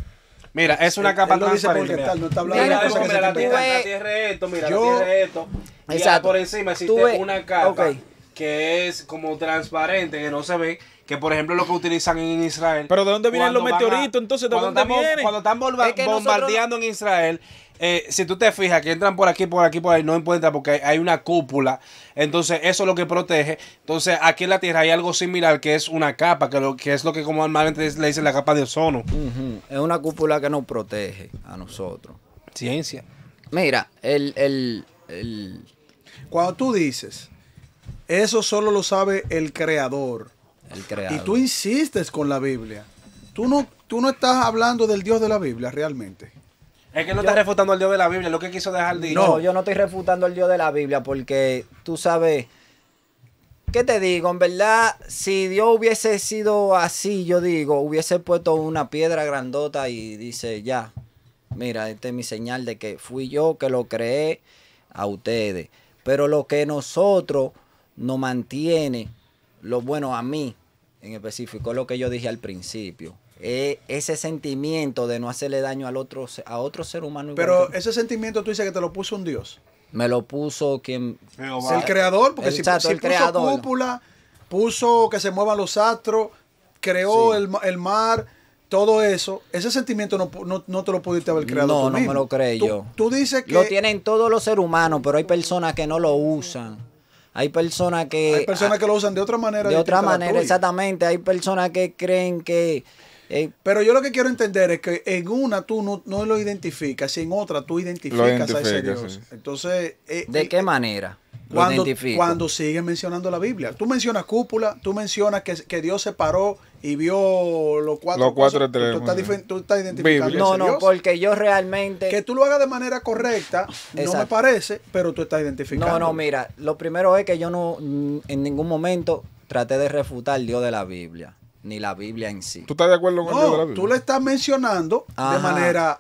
B: Mira, es una capa transparente. no está hablando mira, de eso. mira, la, tierra, la tierra es esto, mira, yo, la tierra es esto. Y exacto, por encima existe una capa que es como transparente, que no se ve. Que por ejemplo lo que utilizan en Israel. Pero ¿de dónde vienen los meteoritos? entonces, ¿de dónde vienen? Cuando están bombardeando en Israel, eh, si tú te fijas que entran por aquí, por aquí, por ahí, no entrar porque hay una cúpula. Entonces, eso es lo que protege. Entonces, aquí en la Tierra hay algo similar que es una capa, que, lo, que es lo que como normalmente le dicen la capa de ozono. Es una cúpula que nos protege a nosotros. Ciencia. Mira, el, el, Cuando tú
E: dices, eso solo lo sabe el creador. El creador. Y tú insistes con la Biblia. Tú no, tú no estás hablando del Dios de la Biblia realmente.
B: Es que no estás refutando al Dios de la Biblia, lo que quiso dejar dicho. No, yo
D: no estoy refutando al Dios de la Biblia porque tú sabes. ¿Qué te digo? En verdad, si Dios hubiese sido así, yo digo, hubiese puesto una piedra grandota y dice, ya, mira, este es mi señal de que fui yo que lo creé a ustedes. Pero lo que nosotros nos mantiene, lo bueno a mí en específico, es lo que yo dije al principio. Eh, ese sentimiento de no hacerle daño al otro, a otro ser humano. Pero
E: ese sentimiento tú dices que te lo puso un Dios.
D: Me lo puso quien... El creador, porque si, puso
E: cúpula, puso que se muevan los astros, creó el, el, mar, todo eso. Ese sentimiento no, no, te lo pudiste haber creado No, no me lo creo yo.
D: Tú dices que... Lo tienen todos los seres humanos, pero hay personas que no lo usan hay personas que... Hay personas que lo usan de otra manera. De otra manera, exactamente. Hay personas
E: que creen que... Eh, Pero yo lo que quiero entender es que en una tú no, lo identificas, y en otra tú identificas, a ese Dios. Entonces... Eh, ¿De eh, qué manera? Cuando, cuando sigues mencionando la Biblia. Tú mencionas cúpula, tú mencionas que, que Dios separó y vio los cuatro, los cuatro tres, tú, estás identificando. No, no, porque yo realmente. Que tú lo hagas de manera correcta, no me
D: parece, pero tú estás identificando. No, no, mira, lo primero es que yo no, en ningún momento traté de refutar el Dios de la Biblia, ni la Biblia en sí. ¿Tú estás de acuerdo con el Dios de la Biblia? Tú
B: le estás mencionando
D: de manera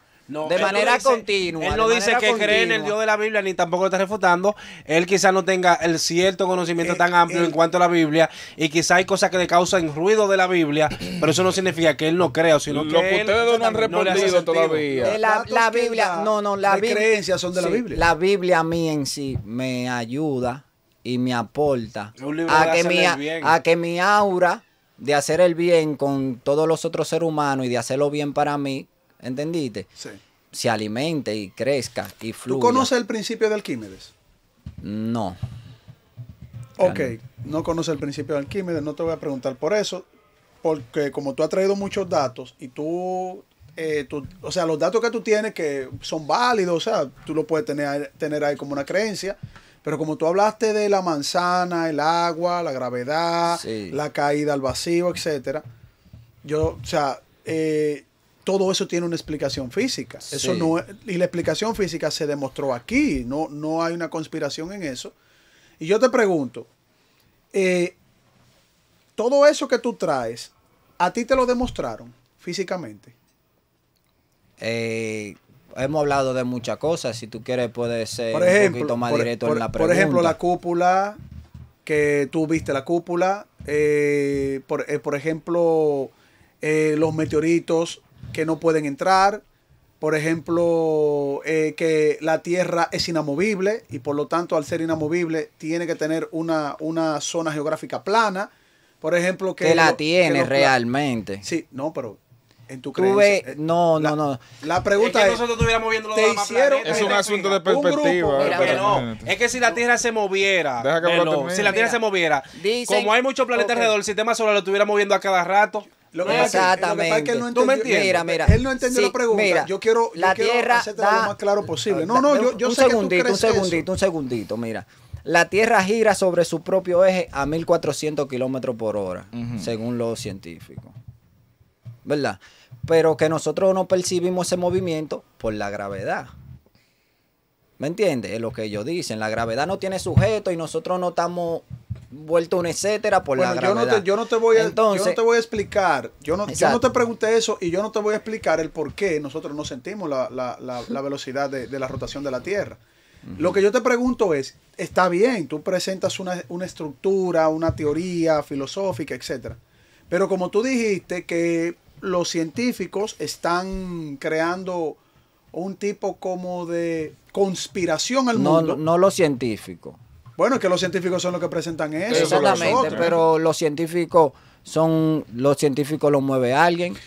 B: de manera continua. Él no dice que cree en el Dios de la Biblia, ni tampoco lo está refutando. Él quizás no tenga el cierto conocimiento eh, tan amplio eh. en cuanto a la Biblia, y quizá hay cosas que le causan ruido de la Biblia,
D: pero eso no significa que él no crea, sino que, ustedes no han respondido todavía. Eh, la, Biblia, no, no, la Biblia. creencias son de la Biblia. La Biblia a mí en sí me ayuda y me aporta a que, mi, a que mi aura de hacer el bien con todos los otros seres humanos y de hacerlo bien para mí ¿entendiste? Sí. Se alimente y crezca y fluya. ¿Tú conoces
E: el principio de Alquímedes?
D: No. Ok,
E: no conoces el principio de Alquímedes. no te voy a preguntar por eso, porque como tú has traído muchos datos y eh, tú, o sea, los datos que tú tienes que son válidos, o sea, tú lo puedes tener, tener ahí como una creencia, pero como tú hablaste de la manzana, el agua, la gravedad, la caída al vacío, etcétera, yo, o sea, eh, todo eso tiene una explicación física. Eso no y la explicación física se demostró aquí, no, no hay una conspiración en eso. Y yo te pregunto, eh, todo eso que tú traes, ¿a ti te lo demostraron físicamente?
D: Eh, hemos hablado de muchas cosas, si tú quieres puedes ser un poquito más e, directo en la pregunta. Por ejemplo, la
E: cúpula, que tú viste la cúpula, eh, por, por, ejemplo, los meteoritos que no pueden entrar, por ejemplo, eh, que la Tierra es inamovible y por lo tanto al ser inamovible tiene que tener una, zona geográfica plana, por ejemplo, que... la tiene
D: realmente. Sí, no, pero en tu Tuve, creencia. Eh, no, no, no.
E: La pregunta es. Que nosotros
B: estuvieramos viendo Es un asunto de perspectiva. no. Es que si la Tierra se moviera. si la Tierra se moviera. como hay muchos planetas alrededor, el sistema solar lo estuviera moviendo a cada rato.
C: Lo
D: que Exactamente. Eh, pasa es que, él no entendió, Él no entendió la pregunta. yo quiero, la tierra lo más
E: claro posible. Ah, no, no, yo, yo un sé segundito, que tú crees un segundito,
D: un segundito, mira. La Tierra gira sobre su propio eje a 1400 kilómetros por hora, según los científicos. ¿Verdad? Pero que nosotros no percibimos ese movimiento por la gravedad. ¿Me entiendes? Es lo que ellos dicen. La gravedad no tiene sujeto y nosotros no estamos vuelto un etcétera por la gravedad. Yo no, te, voy a, te voy a explicar,
E: yo no, te pregunté eso y yo no te voy a explicar el por qué nosotros no sentimos la, velocidad de, la rotación de la Tierra. Lo que yo te pregunto es, está bien, tú presentas una, estructura, una teoría filosófica, etcétera. Pero como tú dijiste que los científicos están creando un tipo como de conspiración al no, mundo.
D: No los científicos,
E: bueno, es que los científicos son los que presentan eso. Exactamente, pero
D: los científicos son, los científicos los mueve alguien.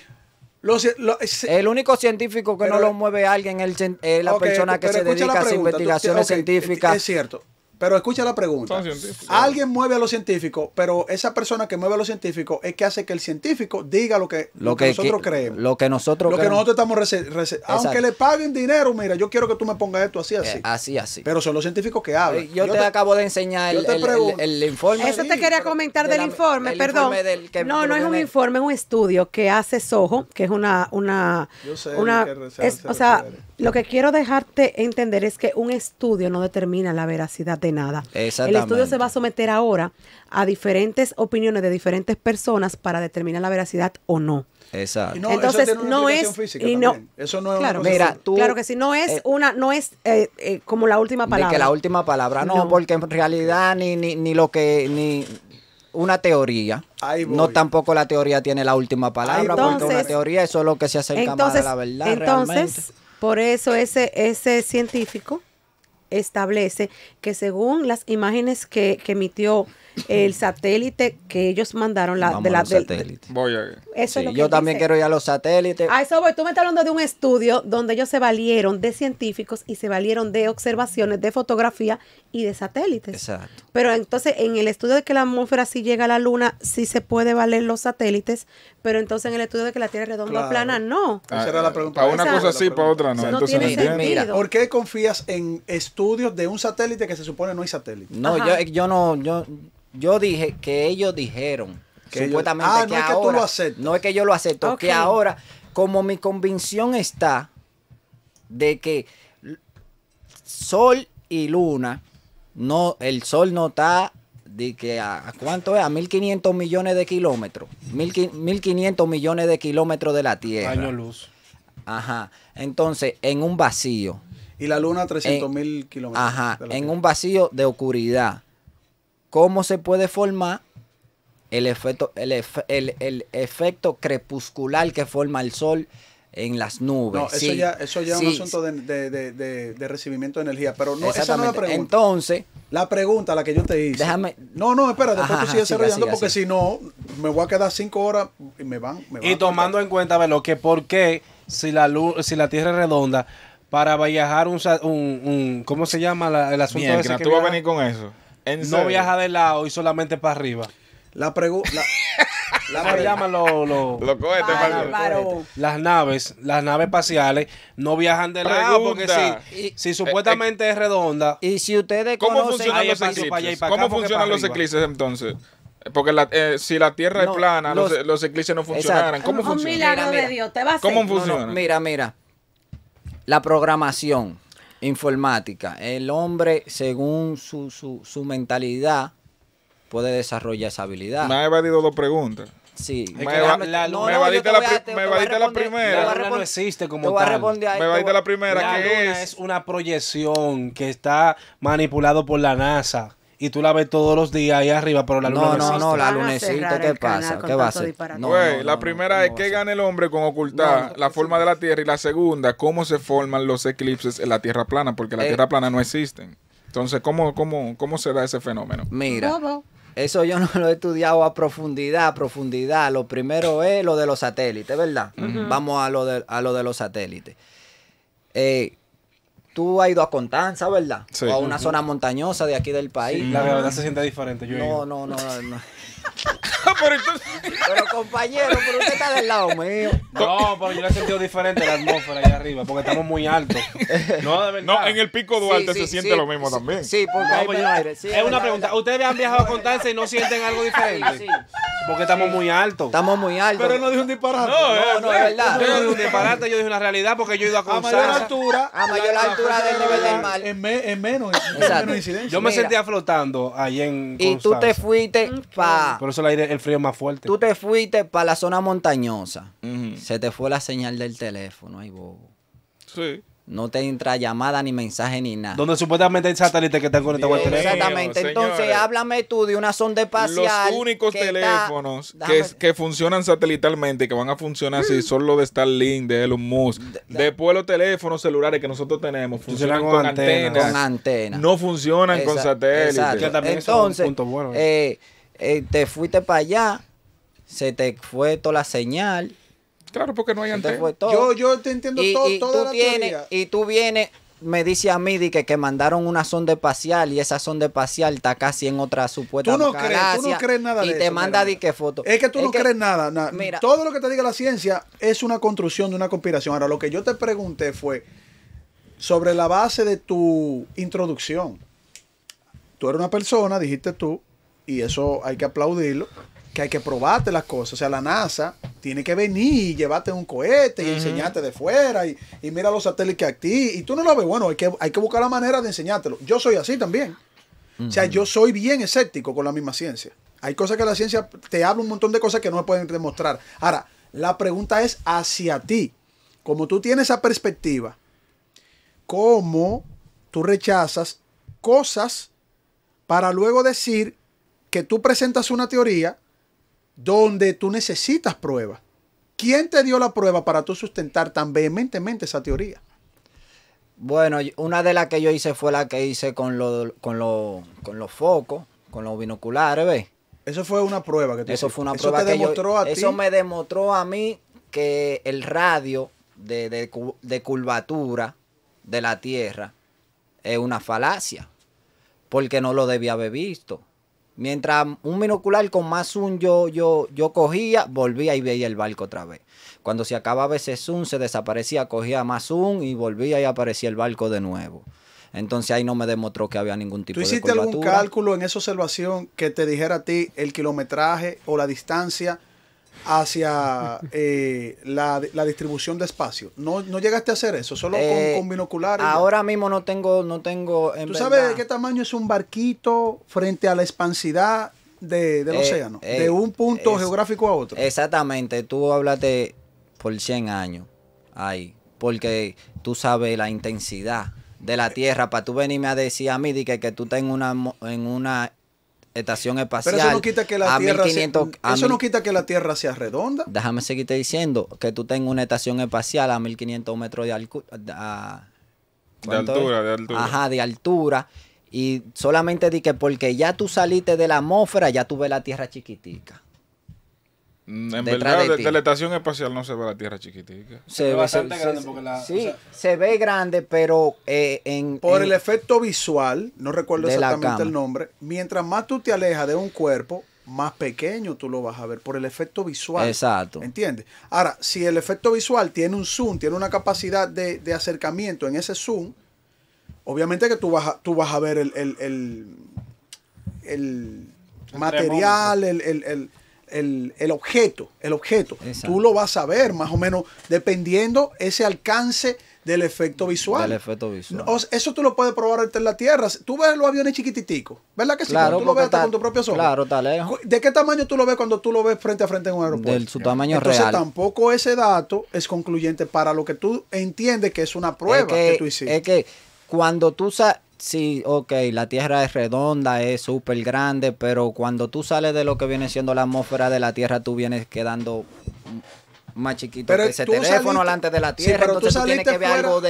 D: el único científico que no lo mueve alguien es, la persona que se dedica a investigaciones científicas. Es cierto. Pero escucha la pregunta.
E: Alguien mueve a los científicos, pero esa persona que mueve a los científicos es que hace que el científico diga lo que, nosotros creemos.
D: Lo que nosotros Lo que
E: nosotros estamos Aunque le paguen dinero, mira, yo quiero que tú me pongas esto así, eh, así.
D: así, así. Pero son los
E: científicos que hablan. Yo, te, acabo
C: de enseñar el, informe. Eso te quería comentar del informe, perdón. no, no es un informe, es un estudio que hace Soho, que es una... una, una o sea... Lo que quiero dejarte entender es que un estudio no determina la veracidad de nada. El estudio se va a someter ahora a diferentes opiniones de diferentes personas para determinar la veracidad o no.
D: Exacto. Entonces no es y no, eso no es claro, mira, tú, claro que si
C: no es eh, una no es eh, eh, como la última palabra. Ni que la
D: última palabra no, porque en realidad ni, ni, lo que ni una teoría. No tampoco la teoría tiene la última palabra, porque una teoría eso es lo que se acerca más a la verdad. Entonces,
C: por eso ese, ese científico establece que según las imágenes que, emitió el satélite que ellos mandaron la, de Voy eso yo también quiero ir
D: a los satélites. A
C: eso voy. Tú me estás hablando de un estudio donde ellos se valieron de científicos y se valieron de observaciones, de fotografía y de satélites. Exacto. Pero entonces en el estudio de que la atmósfera sí llega a la luna, sí se puede valer los satélites, pero entonces en el estudio de que la Tierra es redonda o plana, no. Esa era
A: ah, la ah, pregunta. Para una cosa sí, para otra no. no entonces, tiene
C: sentido. Mira, ¿Por qué
E: confías en estudios de un satélite que se supone no hay satélite?
D: No, eh, yo, no, yo, dije que ellos dijeron que supuestamente ah, no es que tú lo No es que yo lo acepto, que ahora, como mi convicción está de que Sol y Luna no, el sol no está de que a, cuánto es, a 1500 millones de kilómetros, 1500 millones de kilómetros de la Tierra. Año luz. Ajá. Entonces, en un vacío. Y la luna a 300
E: mil kilómetros. Ajá. En
D: un vacío de oscuridad. ¿Cómo se puede formar el efecto, el, el efecto crepuscular que forma el sol en las nubes. No, eso ya, eso ya es un asunto
E: de, de, de, recibimiento de energía, pero no, esa no es la pregunta.
D: Entonces, la pregunta, la que yo
E: te
B: hice. Déjame. No, no, espera, después tú sigues desarrollando porque
E: si no, me voy a quedar cinco horas y me
B: van. Me van y tomando en cuenta, ver lo que por qué si la, luz, si la Tierra es redonda, para viajar un, un, ¿cómo se llama el asunto? Bien, ese que tú vas a venir con eso. no viaja de lado y solamente para arriba. La pregunta... Las naves, las naves espaciales no viajan de lado porque si, si supuestamente es redonda. Y si ustedes ¿Cómo funcionan los eclipses?
A: ¿Cómo funcionan los eclipses entonces? Porque eh, si la Tierra es plana, los, eclipses no
C: funcionarán. ¿Cómo un funcionan? milagro mira, de Dios, te a ¿Cómo mira, mira.
D: La programación informática. El hombre, según su, su, su mentalidad, puede desarrollar esa habilidad. Me ha evadido dos preguntas. Sí. Me, evadiste la, la
A: primera. La luna no existe como tal. a me la primera.
C: La luna
B: es? una proyección que está manipulado por la NASA. Y tú la ves todos los días ahí arriba, pero la luna no, no existe. No, no, la luna ¿Qué pasa?
A: la primera es que gana el hombre con ocultar la forma de la Tierra. Y la segunda, cómo se forman los eclipses en la Tierra plana, porque la eh. Tierra plana no existe. Entonces, ¿cómo, cómo, cómo se da ese fenómeno?
D: Mira. Eso yo no lo he estudiado a profundidad, a profundidad. Lo primero es lo de los satélites, ¿verdad? Vamos a lo, de, a lo de los satélites. Eh, tú has ido a Contanza, ¿verdad? Sí. O a una zona montañosa de aquí del país. la verdad se siente diferente. no, no, no. no. pero compañero, pero usted
B: está del lado mío. No, pero yo le he sentido diferente la atmósfera allá arriba, porque estamos muy altos. No, de verdad. No, en el pico Duarte se siente lo mismo también. Sí, porque hay pues, aire. es una pregunta. ¿Ustedes han viajado a Constanza y no sienten algo diferente?
D: Porque estamos muy altos. Estamos muy altos. Pero no
B: dijo un disparate. No,
D: no, es verdad. Yo no dije un
B: disparate, yo dije una realidad porque yo he ido a Constanza. A mayor altura.
D: A mayor altura del nivel del mar.
B: Es menos, menos incidencia. Yo me sentía flotando ahí
D: en Constanza. Y tú te fuiste pa Por eso el aire, frío más fuerte. Tú te fuiste para la zona montañosa. Se te fue la señal del teléfono, ahí bobo. Sí. No te entra llamada, ni mensaje, ni nada. Donde
B: supuestamente hay satélites que están conectados el teléfono. Exactamente.
A: Entonces,
D: háblame tú de una sonda espacial. Los únicos teléfonos
A: que, funcionan satelitalmente y que van a funcionar así mm. son los de Starlink, de Elon Musk. Después, los teléfonos celulares que nosotros tenemos funcionan, con, antenas. No funcionan con satélites. Entonces,
D: eh eh, te fuiste para allá, se te fue toda la señal. Claro, porque no hay antena. Yo, yo te entiendo todo, y toda tú la Y tú vienes, me dice a mí que, mandaron una sonda espacial y esa sonda espacial está casi en otra supuesta tú no crees, nada de y te manda di que foto. Es que tú no crees nada.
E: todo lo que te diga la ciencia es una construcción de una conspiración. Ahora, lo que yo te pregunté fue sobre la base de tu introducción. Tú eres una persona, dijiste tú, y eso hay que aplaudirlo, que hay que probarte las cosas. O sea, la NASA tiene que venir y llevarte un cohete y enseñarte de fuera y, y, mira los satélites que ti. Y tú no lo ves, bueno, hay que, hay que buscar la manera de enseñártelo. Yo soy así también. O sea, yo soy bien escéptico con la misma ciencia. Hay cosas que la ciencia te habla un montón de cosas que no me pueden demostrar. Ahora, la pregunta es hacia ti. Como tú tienes esa perspectiva, ¿cómo tú rechazas cosas para luego decir que tú presentas una teoría donde tú necesitas pruebas.
D: ¿Quién te dio la prueba para tú sustentar tan vehementemente esa teoría? Bueno, una de las que yo hice fue la que hice con, con, los focos, con los binoculares, ¿ves? Eso fue una prueba que Eso fue una prueba te demostró a ti. Eso me demostró a mí que el radio de, de curvatura de la Tierra es una falacia, porque no lo debía haber visto. Mientras un binocular con más zoom yo, yo, yo cogía, volvía y veía el barco otra vez. Cuando se acababa ese zoom, se desaparecía, cogía más zoom y volvía y aparecía el barco de nuevo. Entonces ahí no me demostró que había ningún tipo de ¿Tú hiciste algún cálculo
E: en esa observación que te dijera a ti el kilometraje o la distancia hacia eh, la, distribución de espacio. No, llegaste a hacer eso, solo con, eh, binoculares.
D: Ahora mismo no
E: tengo, no tengo.
D: En ¿Tú sabes de qué
E: tamaño es un barquito frente a la expansidad de, del eh, océano? de
D: un punto geográfico a otro. Exactamente, tú hablaste por 100 años ahí, porque tú sabes la intensidad de la tierra para tú venirme a decir a mí que, que tú estás una, en una estación espacial. Pero eso no quita que la, tierra, sea, eso no
E: quita que la tierra sea redonda.
D: Déjame seguirte diciendo que tú tengas una estación espacial a 1500 metros de, de altura. De altura. Ajá, de altura. Y solamente di que porque ya tú saliste de la atmósfera, ya tú ves la tierra chiquitica.
A: Mm, en verdad, de, la estación espacial no se ve la Tierra chiquitica. Se, ve bastante grande. porque la, sí,
D: se ve grande,
E: pero eh, en... Por el efecto visual, no recuerdo exactamente el nombre, mientras más tú te alejas de un cuerpo, más pequeño tú lo vas a ver, por el efecto visual. Exacto. ¿Entiendes? Ahora, si el efecto visual tiene un zoom, tiene una capacidad de, acercamiento en ese zoom, obviamente que tú vas a, tú vas a ver el, el, el material, el, el, objeto, el objeto. Tú lo vas a ver más o menos dependiendo ese alcance del efecto visual. Del
D: efecto visual.
E: eso tú lo puedes probar en la Tierra. Tú ves los aviones chiquititicos, ¿verdad que sí? Claro, tú lo ves hasta con tu propio ojos. Claro, tal ¿De qué tamaño tú lo ves cuando tú lo ves frente a frente en un
D: aeropuerto? su tamaño Entonces, real. Entonces
E: tampoco ese dato es concluyente para lo que tú entiendes que es una prueba que, que tú
D: hiciste. Es que cuando tú sabes, sí, ok, la Tierra es redonda, es súper grande, pero cuando tú sales de lo que viene siendo la atmósfera de la Tierra, tú vienes quedando más chiquito pero que ese teléfono delante de la Tierra. pero entonces tú, tienes que ver algo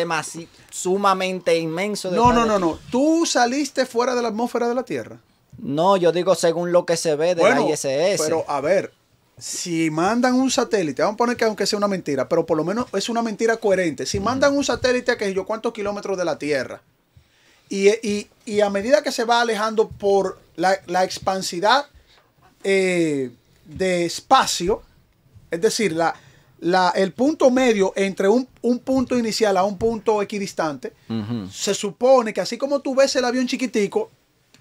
D: sumamente inmenso. No, no, no, no.
E: Tú saliste fuera de la atmósfera de la Tierra. No,
D: yo digo según lo que se ve de bueno, la ISS. Pero
E: a ver, si mandan un satélite, vamos a poner que aunque sea una mentira, pero por lo menos es una mentira coherente. Si mandan un satélite a que yo cuántos kilómetros de la Tierra y, a medida que se va alejando por la, la expansidad eh, de espacio, es decir, la, la, el punto medio entre un, punto inicial a un punto equidistante, se supone que así como tú ves el avión chiquitico,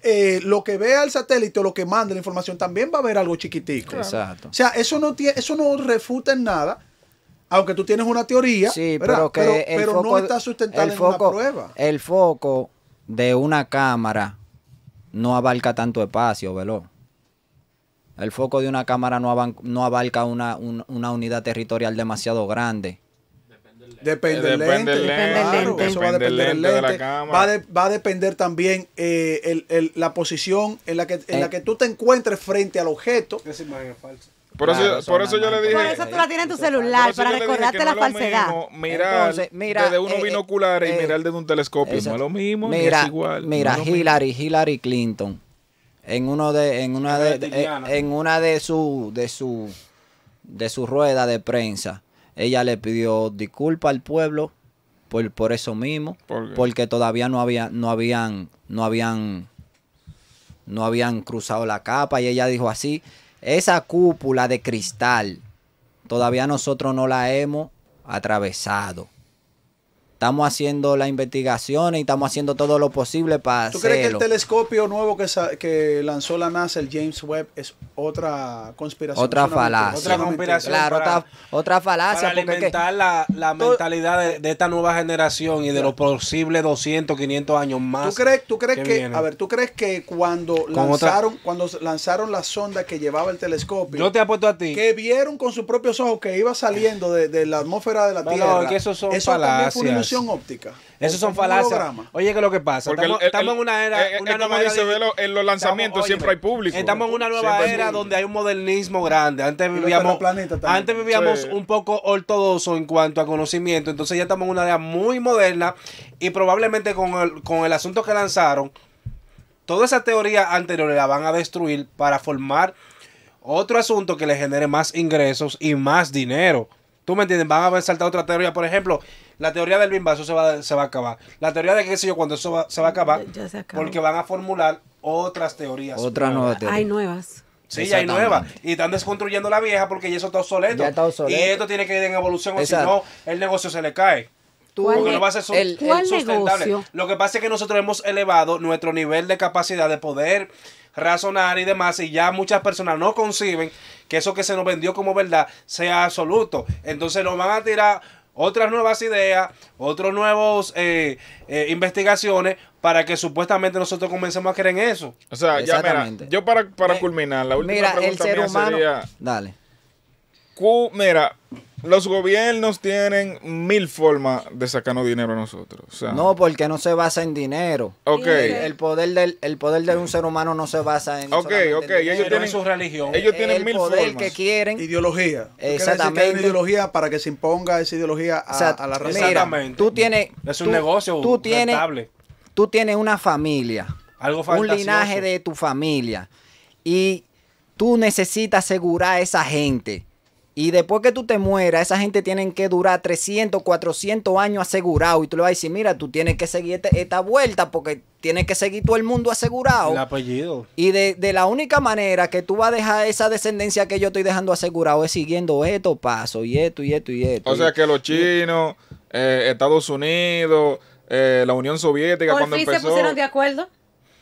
E: eh, lo que vea el satélite o lo que manda la información también va a ver algo chiquitico. Exacto. O sea, eso no, tiene, eso no refuta en nada. Aunque tú tienes una teoría, pero, que pero, no está sustentada en la prueba.
D: El foco de una cámara no abarca tanto espacio, velo. El foco de una cámara no, abarca, no abarca una, unidad territorial demasiado grande.
E: Depende del lente. Depende lente. va a depender del lente. De Va, a depender también eh, el, la posición en la que, en la eh. que tú te encuentres frente al objeto. Esa imagen es falsa.
A: Por eso, yo le dije.
E: Por eso tú la
C: tienes en tu celular, para recordarte la falsedad.
A: mirar mira, desde unos eh, binoculares y eh, mirar desde un telescopio. No es lo mismo, mira, es Mira,
D: Hillary, Hillary Clinton. En uno de, en una de, eh, en una de su, de su, de su rueda de prensa, ella le pidió disculpas al pueblo por, por eso mismo, porque todavía no había, no habían, no habían, no habían cruzado la capa y ella dijo así esa cúpula de cristal todavía nosotros no la hemos atravesado estamos haciendo las investigaciones y estamos haciendo todo lo posible para ¿Tú crees que el
E: telescopio nuevo que, que lanzó la NASA, el James Webb, es otra conspiración? Otra falacia. Otra conspiración. Claro, otra, falacia. Para
B: la, mentalidad de, esta nueva generación y de los posibles 200, 500 años más. ¿Tú crees, tú crees que, a ver,
E: tú crees que cuando lanzaron, cuando lanzaron la sonda que llevaba el telescopio, yo te
B: apuesto a ti, que
E: vieron con sus propios ojos que iba saliendo de, la atmósfera de la Tierra, no, que eso son eso
B: óptica. Eso son falacias. Oye, que lo que pasa, estamos, en una era. nueva en los lanzamientos siempre hay público. Estamos en una nueva era donde hay un modernismo grande. Antes vivíamos, antes vivíamos un poco ortodoxo en cuanto a conocimiento. Entonces ya estamos en una era muy moderna y probablemente con el, con el asunto que lanzaron, toda esa teoría anterior la van a destruir para formar otro asunto que le genere más ingresos y más dinero. ¿Tú me entiendes? Van a haber saltado otra teoría. Por ejemplo, la teoría del bimbazo se va, se va a acabar. La teoría de qué sé yo cuando eso se va a acabar. Porque van a formular otras teorías. Otras nuevas teorías. Hay
C: nuevas. Sí, ya hay nuevas.
B: Y están desconstruyendo la vieja porque ya eso está obsoleto. Ya está
C: obsoleto. Y esto
B: tiene que ir en evolución o si no, el negocio se le cae. Porque no va a ser Lo que pasa es que nosotros hemos elevado nuestro nivel de capacidad de poder razonar y demás, y ya muchas personas no conciben que eso que se nos vendió como verdad sea absoluto. Entonces nos van a tirar otras nuevas ideas, otros nuevos eh, eh, investigaciones para que supuestamente nosotros comencemos a creer en eso. O sea, ya mira, yo para, culminar, la
D: última mira, pregunta el ser humano, sería... Dale. mira, los gobiernos tienen mil formas de sacarnos dinero a nosotros. no, porque no se basa en dinero. El poder del, poder de un ser humano no se basa en Ok, Ellos
B: tienen su religión. Ellos tienen mil poder que
D: quieren. Ideología. Exactamente.
E: ideología para que se imponga esa ideología a, la raza. Exactamente.
D: tú tienes. Es un negocio rentable. Tú tienes una familia. Algo Un linaje de tu familia. Y tú necesitas asegurar a esa gente y después que tú te mueras, esa gente tienen que durar 300, 400 años asegurado. Y tú le vas a decir, mira, tú tienes que seguir este, esta, vuelta porque tienes que seguir todo el mundo asegurado. El
B: apellido.
D: Y de, la única manera que tú vas a dejar esa descendencia que yo estoy dejando asegurado es siguiendo estos pasos y esto y esto y esto. O sea
A: que los chinos, eh, Estados Unidos, eh, la Unión Soviética, cuando fin se pusieron de acuerdo.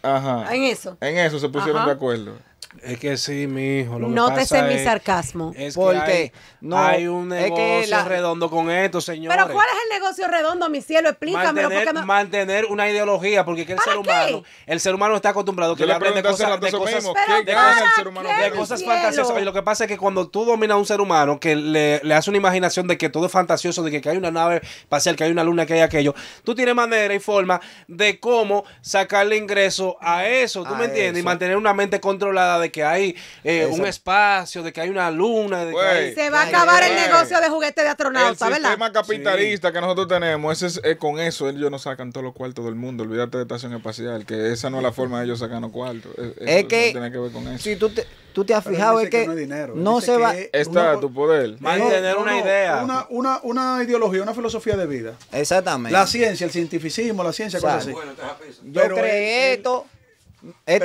A: Ajá. En eso. En eso se pusieron de
B: acuerdo. Es que sí, mi hijo.
A: Lo no te mi
C: sarcasmo. Es porque hay, no, hay un negocio redondo
B: con esto, señores. Pero ¿cuál
C: es el negocio redondo, mi cielo? Explícamelo. Mantener,
B: mantener una ideología, porque que el ser humano, el ser humano está acostumbrado que le aprende cosas, de cosas, de fantasiosas. y lo que pasa es que cuando tú dominas a un ser humano, que le, hace una imaginación de que todo es fantasioso, de que, hay una nave espacial, que hay una luna, que hay aquello, tú tienes manera y forma de cómo sacarle ingreso a eso, ¿tú me entiendes? Y mantener una mente controlada de que hay eh, un espacio, de que hay una luna. De
A: que Se
C: va a acabar el negocio de juguete de astronauta, ¿verdad? El sistema capitalista
A: que nosotros tenemos, es, eh, con eso ellos no sacan todos los cuartos del mundo. Olvídate de estación espacial, que esa no es la forma de ellos sacar los cuartos. es que,
D: Si tú te, has fijado es que, no, se va está
A: tu poder Mantener
D: una idea
E: una, ideología una filosofía de vida exactamente la ciencia el cientificismo la ciencia cosas así yo creo esto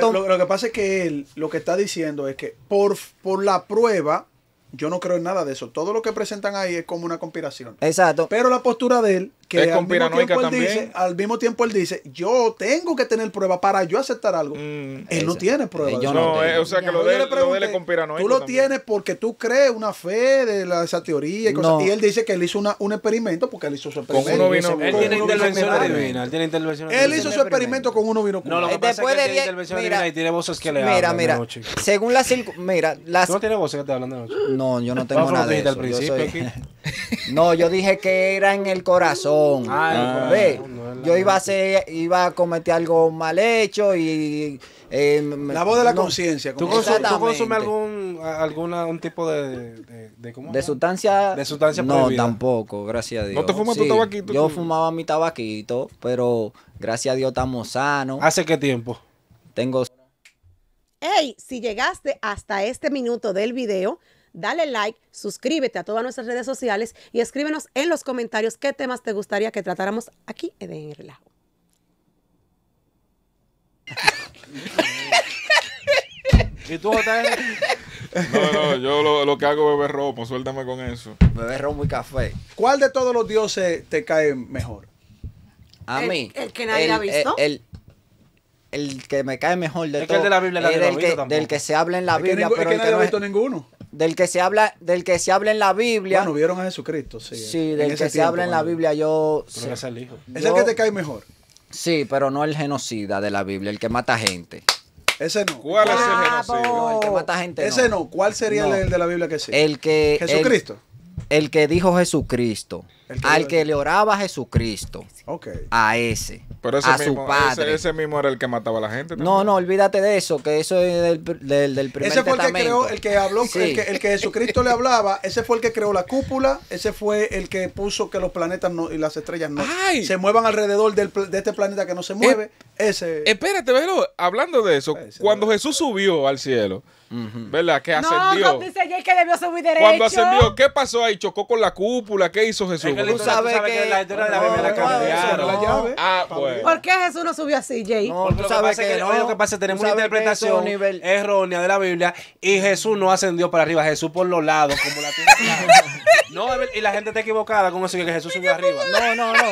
E: lo, que pasa es que él lo que está diciendo es que por, por la prueba, yo no creo en nada de eso. Todo lo que presentan ahí es como una conspiración. Exacto. Pero la postura de él que es al mismo, también. dice, al mismo tiempo él dice, yo tengo que tener prueba para yo aceptar algo. Mm, él no tiene prueba. Yo no, eh, o sea que lo de, él,
A: pregunté, lo de Tú lo tienes
E: porque tú crees una fe de la, esa teoría y cosas. Y él dice que él hizo un experimento porque él hizo su experimento. Con uno vino, él, con tiene
B: uno intervención divina, él tiene intervención Él
E: hizo su experimento con uno vino. No, lo que pasa es que tiene
B: intervención divina y tiene voces que le Mira, mira,
D: según las mira, las no tiene voces que te hablan de noche? No, yo no tengo nada de eso. No, yo dije que era en el corazón Ah, ah. yo iba a hacer, iba a cometer algo mal hecho y eh, la voz de la conciencia. ¿Tú, consumes algún alguna, un tipo de, sustancia? De sustancia No, tampoco, gracias a Dios. Yo fumaba mi tabaquito, pero gracias a Dios estamos sanos. ¿Hace qué tiempo? Tengo...
C: Hey, si llegaste hasta este minuto del video dale like, suscríbete a todas nuestras redes sociales y escríbenos en los comentarios qué temas te gustaría que tratáramos aquí en el relajo.
A: ¿Y tú, No, no, yo lo, que hago es beber romo, suéltame con eso. Beber romo y café.
E: ¿Cuál de todos los dioses te cae mejor?
C: A mí. el que nadie ha visto.
D: El, que me cae mejor de Es el de la Biblia el del que, se habla en la Biblia, que nadie ha visto ninguno del que se habla del que se habla en la Biblia. Bueno, vieron a Jesucristo, sí. Sí, del que se habla en la Biblia, yo, es, el que te cae mejor. Sí, pero no el genocida de la Biblia, el que mata gente.
E: Ese no. ¿Cuál es el genocida? el que mata gente. Ese no. ¿Cuál sería el de la Biblia que sí? El que. Jesucristo.
D: El que dijo Jesucristo. al que le oraba Jesucristo. A ese. Pero ese a mismo, su padre. Ese,
A: mismo era el que mataba a la gente. No,
D: no, olvídate de eso, que eso es del, del, del primer Ese fue el que creó, el que habló, el, que,
E: Jesucristo le hablaba, ese fue el que creó la cúpula, ese fue el que puso que los planetas y las estrellas no se muevan alrededor del, de este planeta que no se mueve. Eh, ese.
A: Espérate, pero hablando de eso, cuando Jesús subió al cielo. ¿Verdad? Que ascendió. No,
C: dice que debió subir derecho. Cuando ascendió,
A: ¿qué pasó ahí? ¿Chocó con la cúpula? ¿Qué hizo Jesús? Tú,
C: ¿Por qué Jesús no subió así, Jay? No, tú que, no. es tenemos una interpretación
B: errónea de la Biblia y Jesús no ascendió para arriba, Jesús por los lados, como No, y la gente está equivocada con eso que Jesús subió arriba. No, no, no.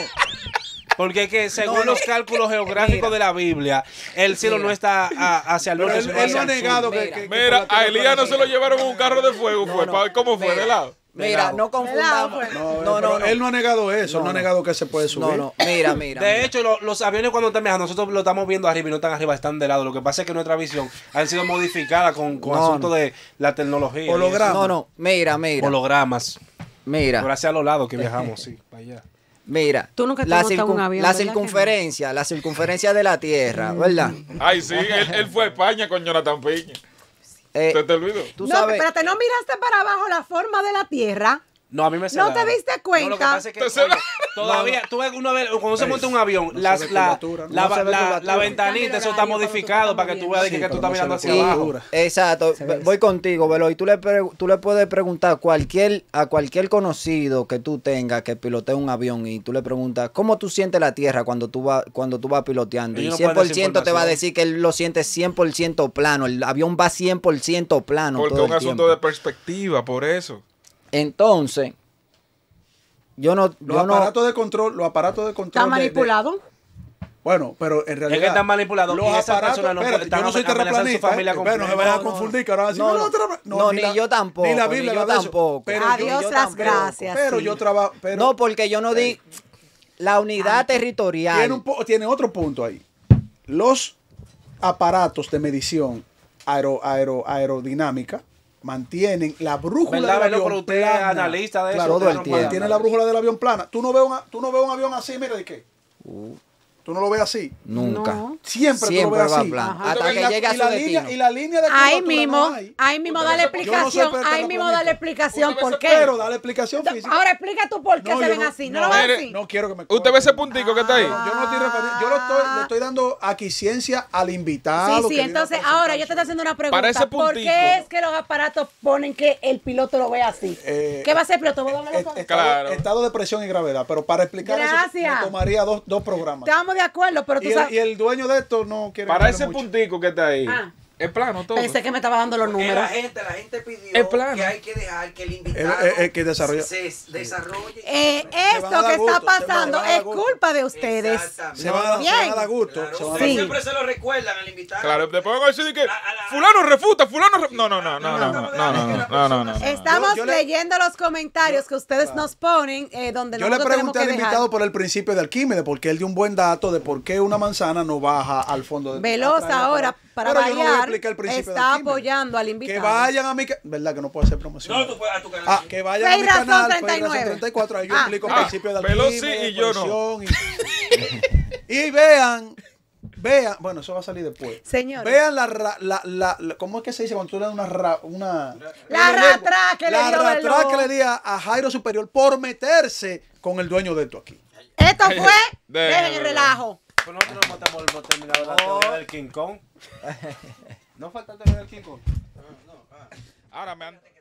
B: Porque que según los cálculos geográficos de la Biblia, el cielo no está hacia el norte. Él, él no ha negado
A: que, Mira, a Elías no se
B: lo llevaron un carro de fuego, fue, para ver cómo fue, de lado.
A: Mira, no
D: confundamos. Pues. No, no, Él no
B: ha negado eso, no, ha negado que se puede subir. No, no, mira, mira. De hecho, los, aviones cuando están viajando, nosotros lo estamos viendo arriba y no están arriba, están de lado. Lo que pasa es que nuestra visión ha sido modificada con, con asunto de la tecnología. Hologramas. No, no, mira, mira. Hologramas.
D: Mira. Gracias a los lados que viajamos, sí, para allá. Mira, ¿Tú nunca la, la circunferencia, la circunferencia de la Tierra, mm. ¿verdad?
A: Ay, sí, él, fue a España con Jonathan Piña.
B: Eh, ¿Te, olvidó?
A: no, espérate,
C: ¿no miraste para abajo la forma de la Tierra?
B: No, a mí me ¿No te diste cuenta? todavía, tú ves cuando se monta un avión, la, ventanita, eso está modificado para que tú veas que, tú estás mirando hacia abajo.
D: Exacto, voy contigo, Velo, y tú le, tú le puedes preguntar a cualquier, a cualquier conocido que tú tengas que pilotee un avión y tú le preguntas, ¿cómo tú sientes la tierra cuando tú, vas cuando tú vas piloteando? Y 100% te va a decir que él lo siente 100% plano, el avión va 100% plano. Porque es un asunto
A: de perspectiva, por eso.
D: Entonces, yo no. Los aparatos
A: de control, los aparatos de
D: control. ¿Está manipulado?
E: Bueno, pero en realidad. Es que están
B: manipulados. Los aparatos. No, yo no soy terraplanista. Pero ¿eh? no,
E: se van a confundir, que ahora no, no, no, ni, yo tampoco. Ni la Biblia. yo tampoco. Adiós, las gracias. Pero yo trabajo.
D: no, porque yo no di. La unidad territorial.
E: Tiene, otro punto ahí. Los aparatos de medición aerodinámica mantienen la brújula del avión pero usted plana. Es analista de eso, todo el Mantiene la brújula del avión plana. Tú no ves, una, tú no ves un avión así, mira de qué. Uh. ¿Tú no lo ves así? Nunca. Siempre, Siempre, tú lo ves así. Hasta que a su y la Línea, y la línea de Ahí mismo, ahí mismo dale explicación, ahí mismo dale explicación por qué. Pero dale
C: explicación física. Ahora explica tú por qué se ven así, no, lo ves
A: así. No quiero que me ¿Usted ve ese puntico que está ahí? Yo no
E: estoy yo lo estoy, le estoy dando aquí ciencia al invitado. Sí, sí,
C: entonces ahora yo te estoy haciendo una pregunta. Para ¿Por qué es que los aparatos ponen que el piloto lo ve así? Eh, ¿Qué va a hacer piloto? Eh, claro.
E: Estado de presión y gravedad, pero para explicar eso tomaría dos programas
C: de acuerdo, pero tú y el,
A: dueño de esto no quiere. Para ese puntico que está ahí. Ah. Es plano todo. Pensé
C: que me estaba dando los números. La gente, la gente pidió plano. que hay que dejar que el
B: invitado desarrolle. se, desarrolle.
C: Eh, esto que está pasando es culpa de ustedes. Se va a, dar dar gusto. Siempre se lo recuerdan al invitado.
A: Claro, después van a decir que fulano refuta, fulano refuta. No, no, no, no, no, no, no,
C: Estamos leyendo los comentarios que ustedes nos ponen eh, donde Yo le pregunté al invitado
E: por el principio de Arquímedes porque él dio un buen dato de por qué una manzana no baja al fondo Veloz ahora para Pero variar, yo no voy a explicar el principio está
C: apoyando al invitado. Que vayan a
E: mi canal. ¿Verdad que no puedo hacer promoción? No, tú puedes a tu canal. Ah, que vayan Fey a mi razón canal. 39. Razón 34. Ahí yo ah, explico el ah, principio de la sí y yo no. Y, y vean Vean, bueno, eso va a salir después. Señor. Vean la, la, la, la, ¿cómo es que se dice cuando tú le das una, ra, una La ratra que le dio La ratra que le di a Jairo Superior por meterse con el dueño de esto aquí.
C: Esto fue,
B: dejen el relajo. Pues nosotros no matamos terminado oh. del King Kong. no falta tener el 5. Ah, ah. Ahora me